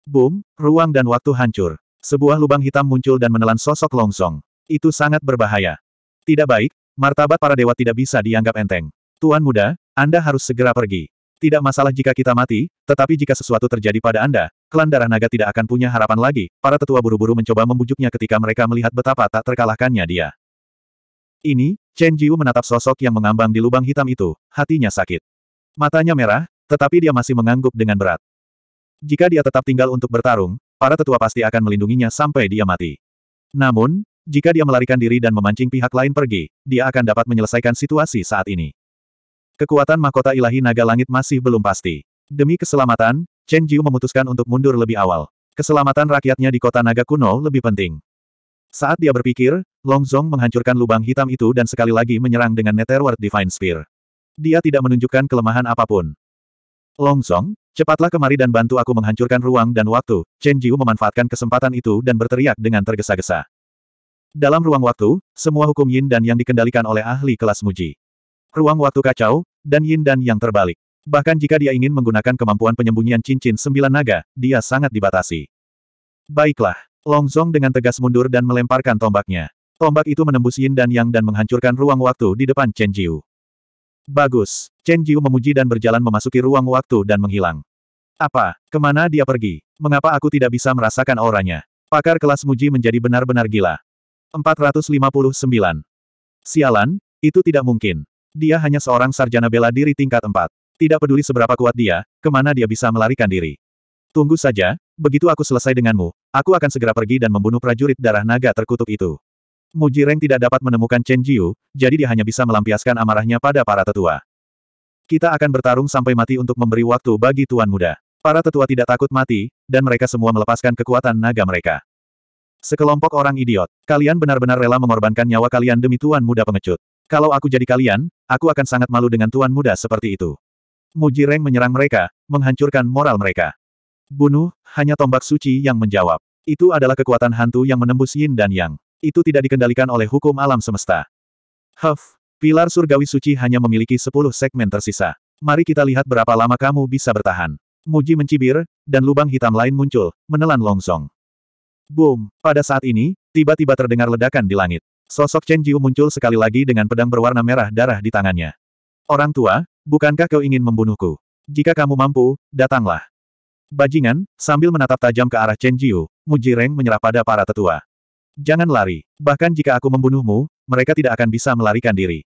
Boom, ruang dan waktu hancur. Sebuah lubang hitam muncul dan menelan sosok longsong. Itu sangat berbahaya. Tidak baik, martabat para dewa tidak bisa dianggap enteng. Tuan muda, Anda harus segera pergi. Tidak masalah jika kita mati, tetapi jika sesuatu terjadi pada Anda, klan darah naga tidak akan punya harapan lagi. Para tetua buru-buru mencoba membujuknya ketika mereka melihat betapa tak terkalahkannya dia. Ini, Chen Jiu menatap sosok yang mengambang di lubang hitam itu, hatinya sakit. Matanya merah, tetapi dia masih mengangguk dengan berat. Jika dia tetap tinggal untuk bertarung, para tetua pasti akan melindunginya sampai dia mati. Namun, jika dia melarikan diri dan memancing pihak lain pergi, dia akan dapat menyelesaikan situasi saat ini. Kekuatan mahkota ilahi naga langit masih belum pasti. Demi keselamatan, Chen Jiu memutuskan untuk mundur lebih awal. Keselamatan rakyatnya di kota naga kuno lebih penting. Saat dia berpikir, Long Zong menghancurkan lubang hitam itu dan sekali lagi menyerang dengan Netherworld Divine Spear. Dia tidak menunjukkan kelemahan apapun. Long Zong, cepatlah kemari dan bantu aku menghancurkan ruang dan waktu. Chen Jiu memanfaatkan kesempatan itu dan berteriak dengan tergesa-gesa. Dalam ruang waktu, semua hukum yin dan yang dikendalikan oleh ahli kelas muji. Ruang waktu kacau, dan yin dan yang terbalik. Bahkan jika dia ingin menggunakan kemampuan penyembunyian cincin sembilan naga, dia sangat dibatasi. Baiklah. Longzong dengan tegas mundur dan melemparkan tombaknya. Tombak itu menembus yin dan yang dan menghancurkan ruang waktu di depan Chen Jiu. Bagus. Chen Jiu memuji dan berjalan memasuki ruang waktu dan menghilang. Apa? Kemana dia pergi? Mengapa aku tidak bisa merasakan auranya? Pakar kelas Muji menjadi benar-benar gila. 459. Sialan, itu tidak mungkin. Dia hanya seorang sarjana bela diri tingkat 4. Tidak peduli seberapa kuat dia, kemana dia bisa melarikan diri. Tunggu saja, begitu aku selesai denganmu, aku akan segera pergi dan membunuh prajurit darah naga terkutuk itu. Mujireng tidak dapat menemukan Chen Jiu, jadi dia hanya bisa melampiaskan amarahnya pada para tetua. Kita akan bertarung sampai mati untuk memberi waktu bagi Tuan Muda. Para tetua tidak takut mati, dan mereka semua melepaskan kekuatan naga mereka. Sekelompok orang idiot. Kalian benar-benar rela mengorbankan nyawa kalian demi tuan muda pengecut. Kalau aku jadi kalian, aku akan sangat malu dengan tuan muda seperti itu. Mujireng menyerang mereka, menghancurkan moral mereka. Bunuh, hanya tombak suci yang menjawab. Itu adalah kekuatan hantu yang menembus yin dan yang. Itu tidak dikendalikan oleh hukum alam semesta. Huff, pilar surgawi suci hanya memiliki sepuluh segmen tersisa. Mari kita lihat berapa lama kamu bisa bertahan. Muji mencibir, dan lubang hitam lain muncul, menelan longsong. Boom! Pada saat ini, tiba-tiba terdengar ledakan di langit. Sosok Chen Jiu muncul sekali lagi dengan pedang berwarna merah darah di tangannya. Orang tua, bukankah kau ingin membunuhku? Jika kamu mampu, datanglah. Bajingan, sambil menatap tajam ke arah Chen Jiu, Mu Jireng menyerah pada para tetua. Jangan lari, bahkan jika aku membunuhmu, mereka tidak akan bisa melarikan diri.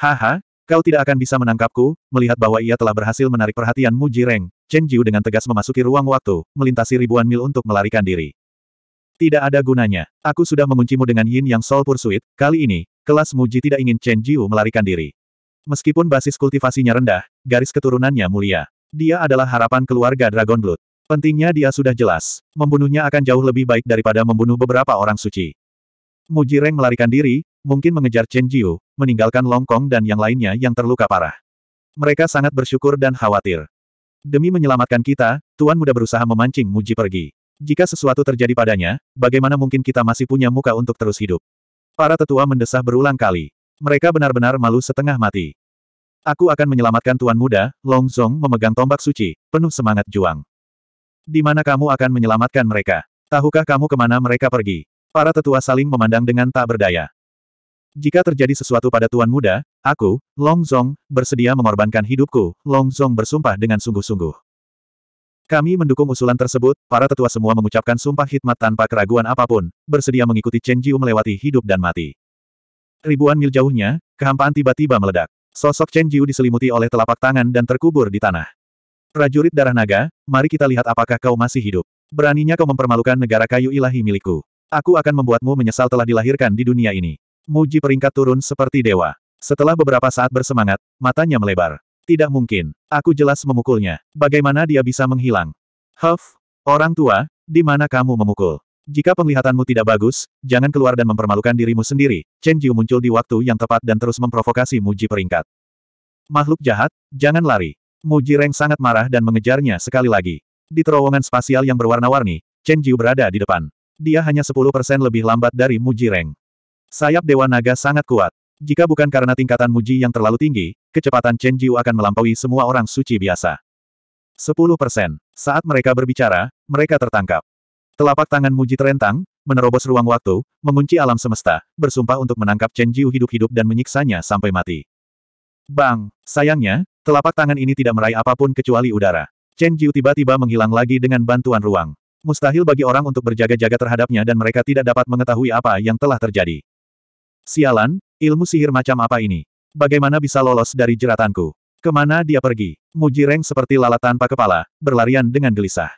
Haha, kau tidak akan bisa menangkapku, melihat bahwa ia telah berhasil menarik perhatian Mu Jireng, Chen Jiu dengan tegas memasuki ruang waktu, melintasi ribuan mil untuk melarikan diri. Tidak ada gunanya. Aku sudah menguncimu dengan Yin Yang Soul Pursuit, kali ini, kelas Muji tidak ingin Chen Jiu melarikan diri. Meskipun basis kultivasinya rendah, garis keturunannya mulia. Dia adalah harapan keluarga Dragon Blood. Pentingnya dia sudah jelas. Membunuhnya akan jauh lebih baik daripada membunuh beberapa orang suci. Muji Reng melarikan diri, mungkin mengejar Chen Jiu, meninggalkan Long Kong dan yang lainnya yang terluka parah. Mereka sangat bersyukur dan khawatir. Demi menyelamatkan kita, Tuan Muda berusaha memancing Muji pergi. Jika sesuatu terjadi padanya, bagaimana mungkin kita masih punya muka untuk terus hidup? Para tetua mendesah berulang kali. Mereka benar-benar malu setengah mati. Aku akan menyelamatkan Tuan Muda, Long Zong memegang tombak suci, penuh semangat juang. Di mana kamu akan menyelamatkan mereka? Tahukah kamu kemana mereka pergi? Para tetua saling memandang dengan tak berdaya. Jika terjadi sesuatu pada Tuan Muda, aku, Long Zong, bersedia mengorbankan hidupku, Long Zong bersumpah dengan sungguh-sungguh. Kami mendukung usulan tersebut, para tetua semua mengucapkan sumpah hikmat tanpa keraguan apapun, bersedia mengikuti Chen Jiu melewati hidup dan mati. Ribuan mil jauhnya, kehampaan tiba-tiba meledak. Sosok Chen Jiu diselimuti oleh telapak tangan dan terkubur di tanah. Prajurit darah naga, mari kita lihat apakah kau masih hidup. Beraninya kau mempermalukan negara kayu ilahi milikku. Aku akan membuatmu menyesal telah dilahirkan di dunia ini. Muji peringkat turun seperti dewa. Setelah beberapa saat bersemangat, matanya melebar. Tidak mungkin. Aku jelas memukulnya. Bagaimana dia bisa menghilang? Huff, orang tua, di mana kamu memukul? Jika penglihatanmu tidak bagus, jangan keluar dan mempermalukan dirimu sendiri. Chen Jiu muncul di waktu yang tepat dan terus memprovokasi Muji peringkat. Makhluk jahat, jangan lari. Muji Reng sangat marah dan mengejarnya sekali lagi. Di terowongan spasial yang berwarna-warni, Chen Jiu berada di depan. Dia hanya 10% lebih lambat dari Muji Reng. Sayap Dewa Naga sangat kuat. Jika bukan karena tingkatan Muji yang terlalu tinggi, kecepatan Chen Jiu akan melampaui semua orang suci biasa. 10 Saat mereka berbicara, mereka tertangkap. Telapak tangan Muji terentang, menerobos ruang waktu, mengunci alam semesta, bersumpah untuk menangkap Chen Jiu hidup-hidup dan menyiksanya sampai mati. Bang! Sayangnya, telapak tangan ini tidak meraih apapun kecuali udara. Chen Jiu tiba-tiba menghilang lagi dengan bantuan ruang. Mustahil bagi orang untuk berjaga-jaga terhadapnya dan mereka tidak dapat mengetahui apa yang telah terjadi. Sialan, Ilmu sihir macam apa ini? Bagaimana bisa lolos dari jeratanku? Kemana dia pergi? Mujireng seperti lalat tanpa kepala, berlarian dengan gelisah.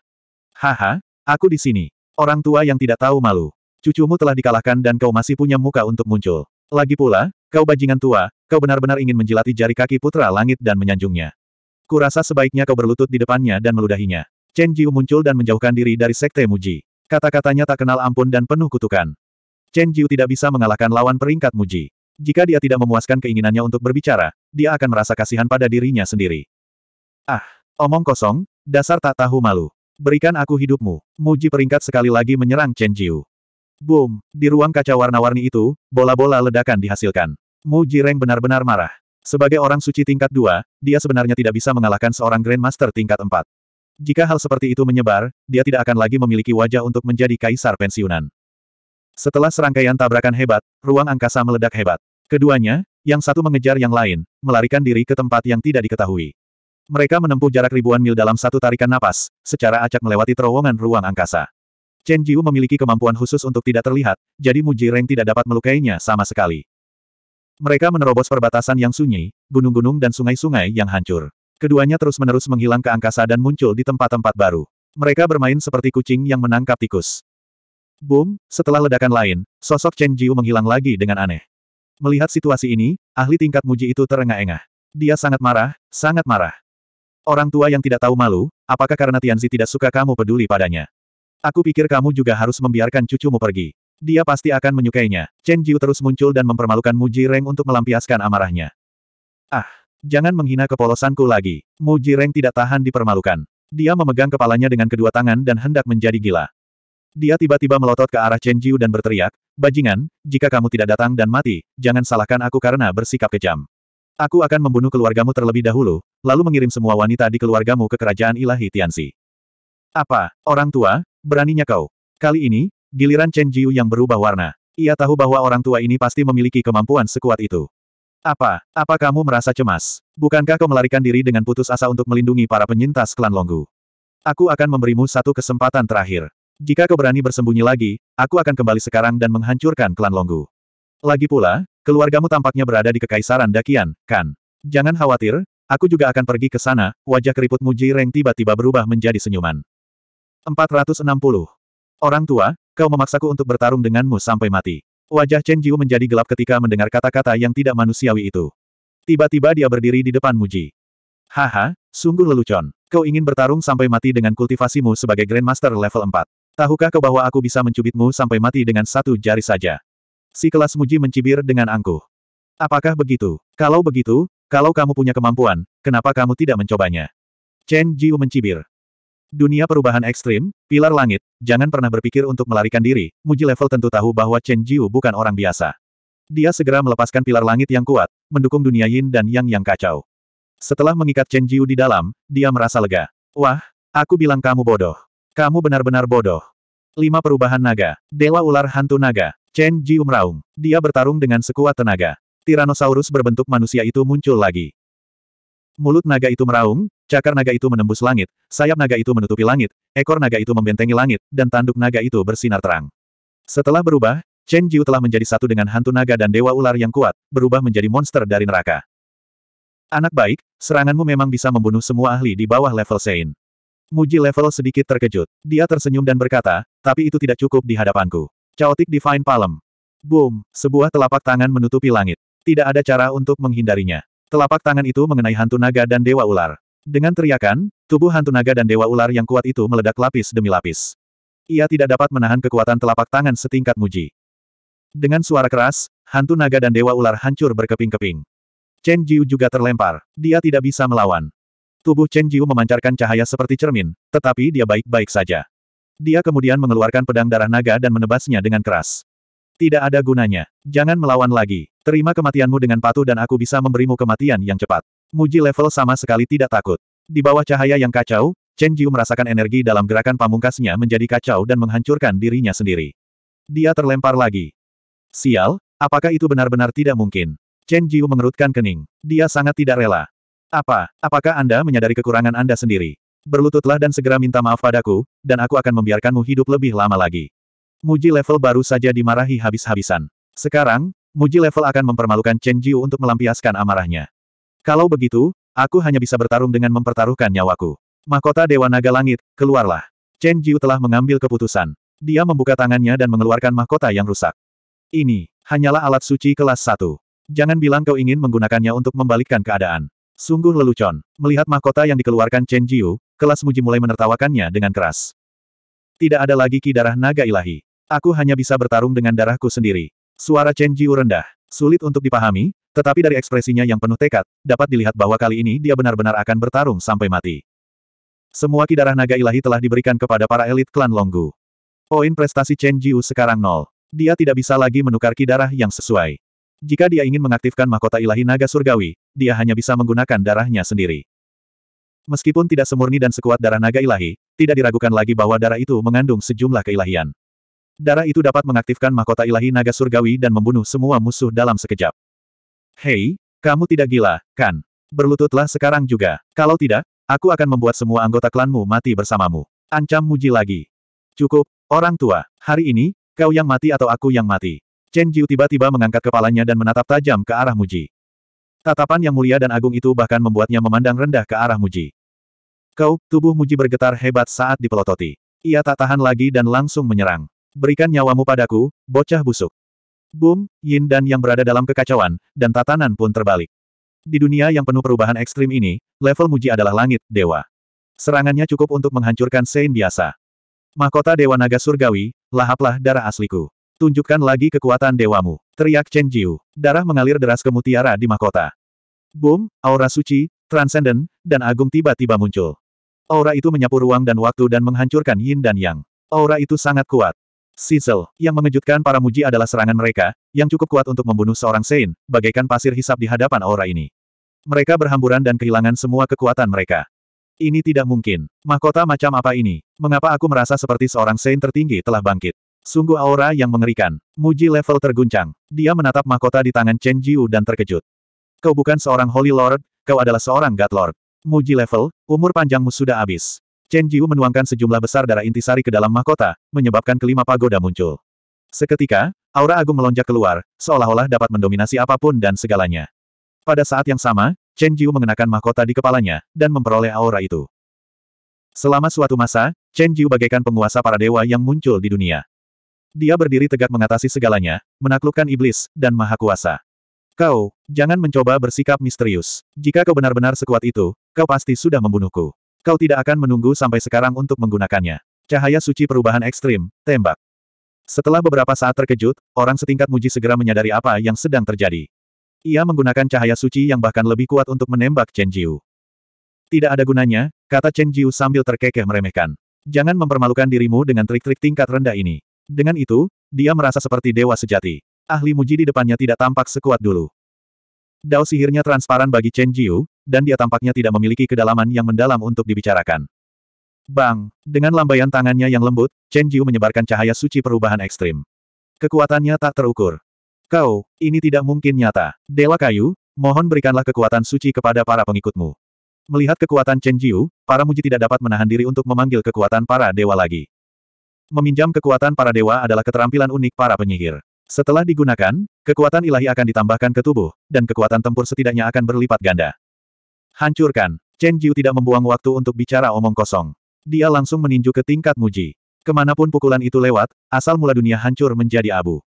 Haha, aku di sini. Orang tua yang tidak tahu malu. Cucumu telah dikalahkan dan kau masih punya muka untuk muncul. Lagi pula, kau bajingan tua, kau benar-benar ingin menjilati jari kaki putra langit dan menyanjungnya. Kurasa sebaiknya kau berlutut di depannya dan meludahinya. Chen Jiu muncul dan menjauhkan diri dari sekte Muji. Kata-katanya tak kenal ampun dan penuh kutukan. Chen Jiu tidak bisa mengalahkan lawan peringkat Muji. Jika dia tidak memuaskan keinginannya untuk berbicara, dia akan merasa kasihan pada dirinya sendiri. Ah, omong kosong, dasar tak tahu malu. Berikan aku hidupmu. Muji peringkat sekali lagi menyerang Chen Jiu. Boom, di ruang kaca warna-warni itu, bola-bola ledakan dihasilkan. Muji Reng benar-benar marah. Sebagai orang suci tingkat dua, dia sebenarnya tidak bisa mengalahkan seorang Grandmaster tingkat empat. Jika hal seperti itu menyebar, dia tidak akan lagi memiliki wajah untuk menjadi kaisar pensiunan. Setelah serangkaian tabrakan hebat, ruang angkasa meledak hebat. Keduanya, yang satu mengejar yang lain, melarikan diri ke tempat yang tidak diketahui. Mereka menempuh jarak ribuan mil dalam satu tarikan napas, secara acak melewati terowongan ruang angkasa. Chen Jiu memiliki kemampuan khusus untuk tidak terlihat, jadi Muji Reng tidak dapat melukainya sama sekali. Mereka menerobos perbatasan yang sunyi, gunung-gunung dan sungai-sungai yang hancur. Keduanya terus-menerus menghilang ke angkasa dan muncul di tempat-tempat baru. Mereka bermain seperti kucing yang menangkap tikus. Boom, setelah ledakan lain, sosok Chen Jiu menghilang lagi dengan aneh. Melihat situasi ini, ahli tingkat Muji itu terengah-engah. Dia sangat marah, sangat marah. Orang tua yang tidak tahu malu, apakah karena Tianzi tidak suka kamu peduli padanya? Aku pikir kamu juga harus membiarkan cucumu pergi. Dia pasti akan menyukainya. Chen Jiu terus muncul dan mempermalukan Muji Reng untuk melampiaskan amarahnya. Ah, jangan menghina kepolosanku lagi. Muji Reng tidak tahan dipermalukan. Dia memegang kepalanya dengan kedua tangan dan hendak menjadi gila. Dia tiba-tiba melotot ke arah Chen Jiu dan berteriak, Bajingan, jika kamu tidak datang dan mati, jangan salahkan aku karena bersikap kejam. Aku akan membunuh keluargamu terlebih dahulu, lalu mengirim semua wanita di keluargamu ke kerajaan ilahi Tianxi. Apa, orang tua, beraninya kau? Kali ini, giliran Chen Jiu yang berubah warna. Ia tahu bahwa orang tua ini pasti memiliki kemampuan sekuat itu. Apa, apa kamu merasa cemas? Bukankah kau melarikan diri dengan putus asa untuk melindungi para penyintas klan Longgu? Aku akan memberimu satu kesempatan terakhir. Jika kau berani bersembunyi lagi, aku akan kembali sekarang dan menghancurkan klan Longgu. Lagi pula, keluargamu tampaknya berada di Kekaisaran Dakian, kan? Jangan khawatir, aku juga akan pergi ke sana, wajah keriput Muji Reng tiba-tiba berubah menjadi senyuman. 460. Orang tua, kau memaksaku untuk bertarung denganmu sampai mati. Wajah Chen Jiu menjadi gelap ketika mendengar kata-kata yang tidak manusiawi itu. Tiba-tiba dia berdiri di depan Muji. Haha, sungguh lelucon. Kau ingin bertarung sampai mati dengan kultivasimu sebagai Grandmaster level 4. Tahukah kau bahwa aku bisa mencubitmu sampai mati dengan satu jari saja? Si kelas muji mencibir dengan angkuh. Apakah begitu? Kalau begitu, kalau kamu punya kemampuan, kenapa kamu tidak mencobanya? Chen Jiu mencibir. Dunia perubahan ekstrim, pilar langit, jangan pernah berpikir untuk melarikan diri, Muji level tentu tahu bahwa Chen Jiu bukan orang biasa. Dia segera melepaskan pilar langit yang kuat, mendukung dunia yin dan yang yang kacau. Setelah mengikat Chen Jiu di dalam, dia merasa lega. Wah, aku bilang kamu bodoh. Kamu benar-benar bodoh. Lima Perubahan Naga. Dewa Ular Hantu Naga. Chen Ji Umraung. Dia bertarung dengan sekuat tenaga. Tyrannosaurus berbentuk manusia itu muncul lagi. Mulut naga itu meraung, cakar naga itu menembus langit, sayap naga itu menutupi langit, ekor naga itu membentengi langit, dan tanduk naga itu bersinar terang. Setelah berubah, Chen Jiu telah menjadi satu dengan hantu naga dan dewa ular yang kuat, berubah menjadi monster dari neraka. Anak baik, seranganmu memang bisa membunuh semua ahli di bawah level Sein. Muji level sedikit terkejut. Dia tersenyum dan berkata, tapi itu tidak cukup di hadapanku. Chaotic Divine palem. Boom, sebuah telapak tangan menutupi langit. Tidak ada cara untuk menghindarinya. Telapak tangan itu mengenai hantu naga dan dewa ular. Dengan teriakan, tubuh hantu naga dan dewa ular yang kuat itu meledak lapis demi lapis. Ia tidak dapat menahan kekuatan telapak tangan setingkat Muji. Dengan suara keras, hantu naga dan dewa ular hancur berkeping-keping. Chen Jiu juga terlempar. Dia tidak bisa melawan. Tubuh Chen Jiu memancarkan cahaya seperti cermin, tetapi dia baik-baik saja. Dia kemudian mengeluarkan pedang darah naga dan menebasnya dengan keras. Tidak ada gunanya. Jangan melawan lagi. Terima kematianmu dengan patuh dan aku bisa memberimu kematian yang cepat. Muji level sama sekali tidak takut. Di bawah cahaya yang kacau, Chen Jiu merasakan energi dalam gerakan pamungkasnya menjadi kacau dan menghancurkan dirinya sendiri. Dia terlempar lagi. Sial, apakah itu benar-benar tidak mungkin? Chen Jiu mengerutkan kening. Dia sangat tidak rela. Apa, apakah Anda menyadari kekurangan Anda sendiri? Berlututlah dan segera minta maaf padaku, dan aku akan membiarkanmu hidup lebih lama lagi. Muji level baru saja dimarahi habis-habisan. Sekarang, Muji level akan mempermalukan Chen Jiu untuk melampiaskan amarahnya. Kalau begitu, aku hanya bisa bertarung dengan mempertaruhkan nyawaku. Mahkota Dewa Naga Langit, keluarlah. Chen Jiu telah mengambil keputusan. Dia membuka tangannya dan mengeluarkan mahkota yang rusak. Ini, hanyalah alat suci kelas 1. Jangan bilang kau ingin menggunakannya untuk membalikkan keadaan. Sungguh lelucon. Melihat mahkota yang dikeluarkan Chen Jiu, kelas Muji mulai menertawakannya dengan keras. Tidak ada lagi ki darah naga ilahi. Aku hanya bisa bertarung dengan darahku sendiri. Suara Chen Jiu rendah. Sulit untuk dipahami, tetapi dari ekspresinya yang penuh tekad, dapat dilihat bahwa kali ini dia benar-benar akan bertarung sampai mati. Semua ki darah naga ilahi telah diberikan kepada para elit klan Longgu. Poin prestasi Chen Jiu sekarang nol. Dia tidak bisa lagi menukar ki darah yang sesuai. Jika dia ingin mengaktifkan mahkota ilahi naga surgawi, dia hanya bisa menggunakan darahnya sendiri. Meskipun tidak semurni dan sekuat darah naga ilahi, tidak diragukan lagi bahwa darah itu mengandung sejumlah keilahian. Darah itu dapat mengaktifkan mahkota ilahi naga surgawi dan membunuh semua musuh dalam sekejap. Hei, kamu tidak gila, kan? Berlututlah sekarang juga. Kalau tidak, aku akan membuat semua anggota klanmu mati bersamamu. Ancam Muji lagi. Cukup, orang tua. Hari ini, kau yang mati atau aku yang mati. Chen Jiu tiba-tiba mengangkat kepalanya dan menatap tajam ke arah Muji. Tatapan yang mulia dan agung itu bahkan membuatnya memandang rendah ke arah Muji. Kau, tubuh Muji bergetar hebat saat dipelototi. Ia tak tahan lagi dan langsung menyerang. Berikan nyawamu padaku, bocah busuk. Boom, Yin dan yang berada dalam kekacauan, dan tatanan pun terbalik. Di dunia yang penuh perubahan ekstrim ini, level Muji adalah langit, dewa. Serangannya cukup untuk menghancurkan Sein biasa. Mahkota Dewa Naga Surgawi, lahaplah darah asliku. Tunjukkan lagi kekuatan dewamu. Teriak Chen Jiu. Darah mengalir deras ke mutiara di mahkota. Boom, aura suci, transenden, dan agung tiba-tiba muncul. Aura itu menyapu ruang dan waktu dan menghancurkan yin dan yang. Aura itu sangat kuat. Sizzle, yang mengejutkan para muji adalah serangan mereka, yang cukup kuat untuk membunuh seorang Sein, bagaikan pasir hisap di hadapan aura ini. Mereka berhamburan dan kehilangan semua kekuatan mereka. Ini tidak mungkin. Mahkota macam apa ini? Mengapa aku merasa seperti seorang Sein tertinggi telah bangkit? Sungguh aura yang mengerikan. Muji level terguncang. Dia menatap mahkota di tangan Chen Jiu dan terkejut. Kau bukan seorang Holy Lord, kau adalah seorang God Lord. Muji level, umur panjangmu sudah habis. Chen Jiu menuangkan sejumlah besar darah intisari ke dalam mahkota, menyebabkan kelima pagoda muncul. Seketika, aura agung melonjak keluar, seolah-olah dapat mendominasi apapun dan segalanya. Pada saat yang sama, Chen Jiu mengenakan mahkota di kepalanya, dan memperoleh aura itu. Selama suatu masa, Chen Jiu bagaikan penguasa para dewa yang muncul di dunia. Dia berdiri tegak mengatasi segalanya, menaklukkan iblis, dan maha kuasa. Kau, jangan mencoba bersikap misterius. Jika kau benar-benar sekuat itu, kau pasti sudah membunuhku. Kau tidak akan menunggu sampai sekarang untuk menggunakannya. Cahaya suci perubahan ekstrim, tembak. Setelah beberapa saat terkejut, orang setingkat Muji segera menyadari apa yang sedang terjadi. Ia menggunakan cahaya suci yang bahkan lebih kuat untuk menembak Chen Jiu. Tidak ada gunanya, kata Chen Jiu sambil terkekeh meremehkan. Jangan mempermalukan dirimu dengan trik-trik tingkat rendah ini. Dengan itu, dia merasa seperti dewa sejati. Ahli muji di depannya tidak tampak sekuat dulu. Dao sihirnya transparan bagi Chen Jiu, dan dia tampaknya tidak memiliki kedalaman yang mendalam untuk dibicarakan. Bang! Dengan lambaian tangannya yang lembut, Chen Jiu menyebarkan cahaya suci perubahan ekstrim. Kekuatannya tak terukur. Kau, ini tidak mungkin nyata. Dewa kayu, mohon berikanlah kekuatan suci kepada para pengikutmu. Melihat kekuatan Chen Jiu, para muji tidak dapat menahan diri untuk memanggil kekuatan para dewa lagi. Meminjam kekuatan para dewa adalah keterampilan unik para penyihir. Setelah digunakan, kekuatan ilahi akan ditambahkan ke tubuh, dan kekuatan tempur setidaknya akan berlipat ganda. Hancurkan. Chen Jiu tidak membuang waktu untuk bicara omong kosong. Dia langsung meninju ke tingkat Muji. Kemanapun pukulan itu lewat, asal mula dunia hancur menjadi abu.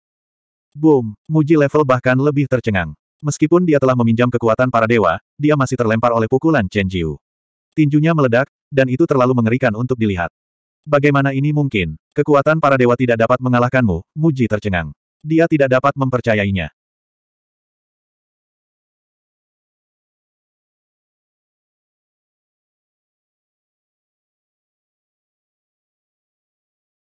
Boom! Muji level bahkan lebih tercengang. Meskipun dia telah meminjam kekuatan para dewa, dia masih terlempar oleh pukulan Chen Jiu. Tinjunya meledak, dan itu terlalu mengerikan untuk dilihat. Bagaimana ini mungkin? Kekuatan para dewa tidak dapat mengalahkanmu, Muji tercengang. Dia tidak dapat mempercayainya.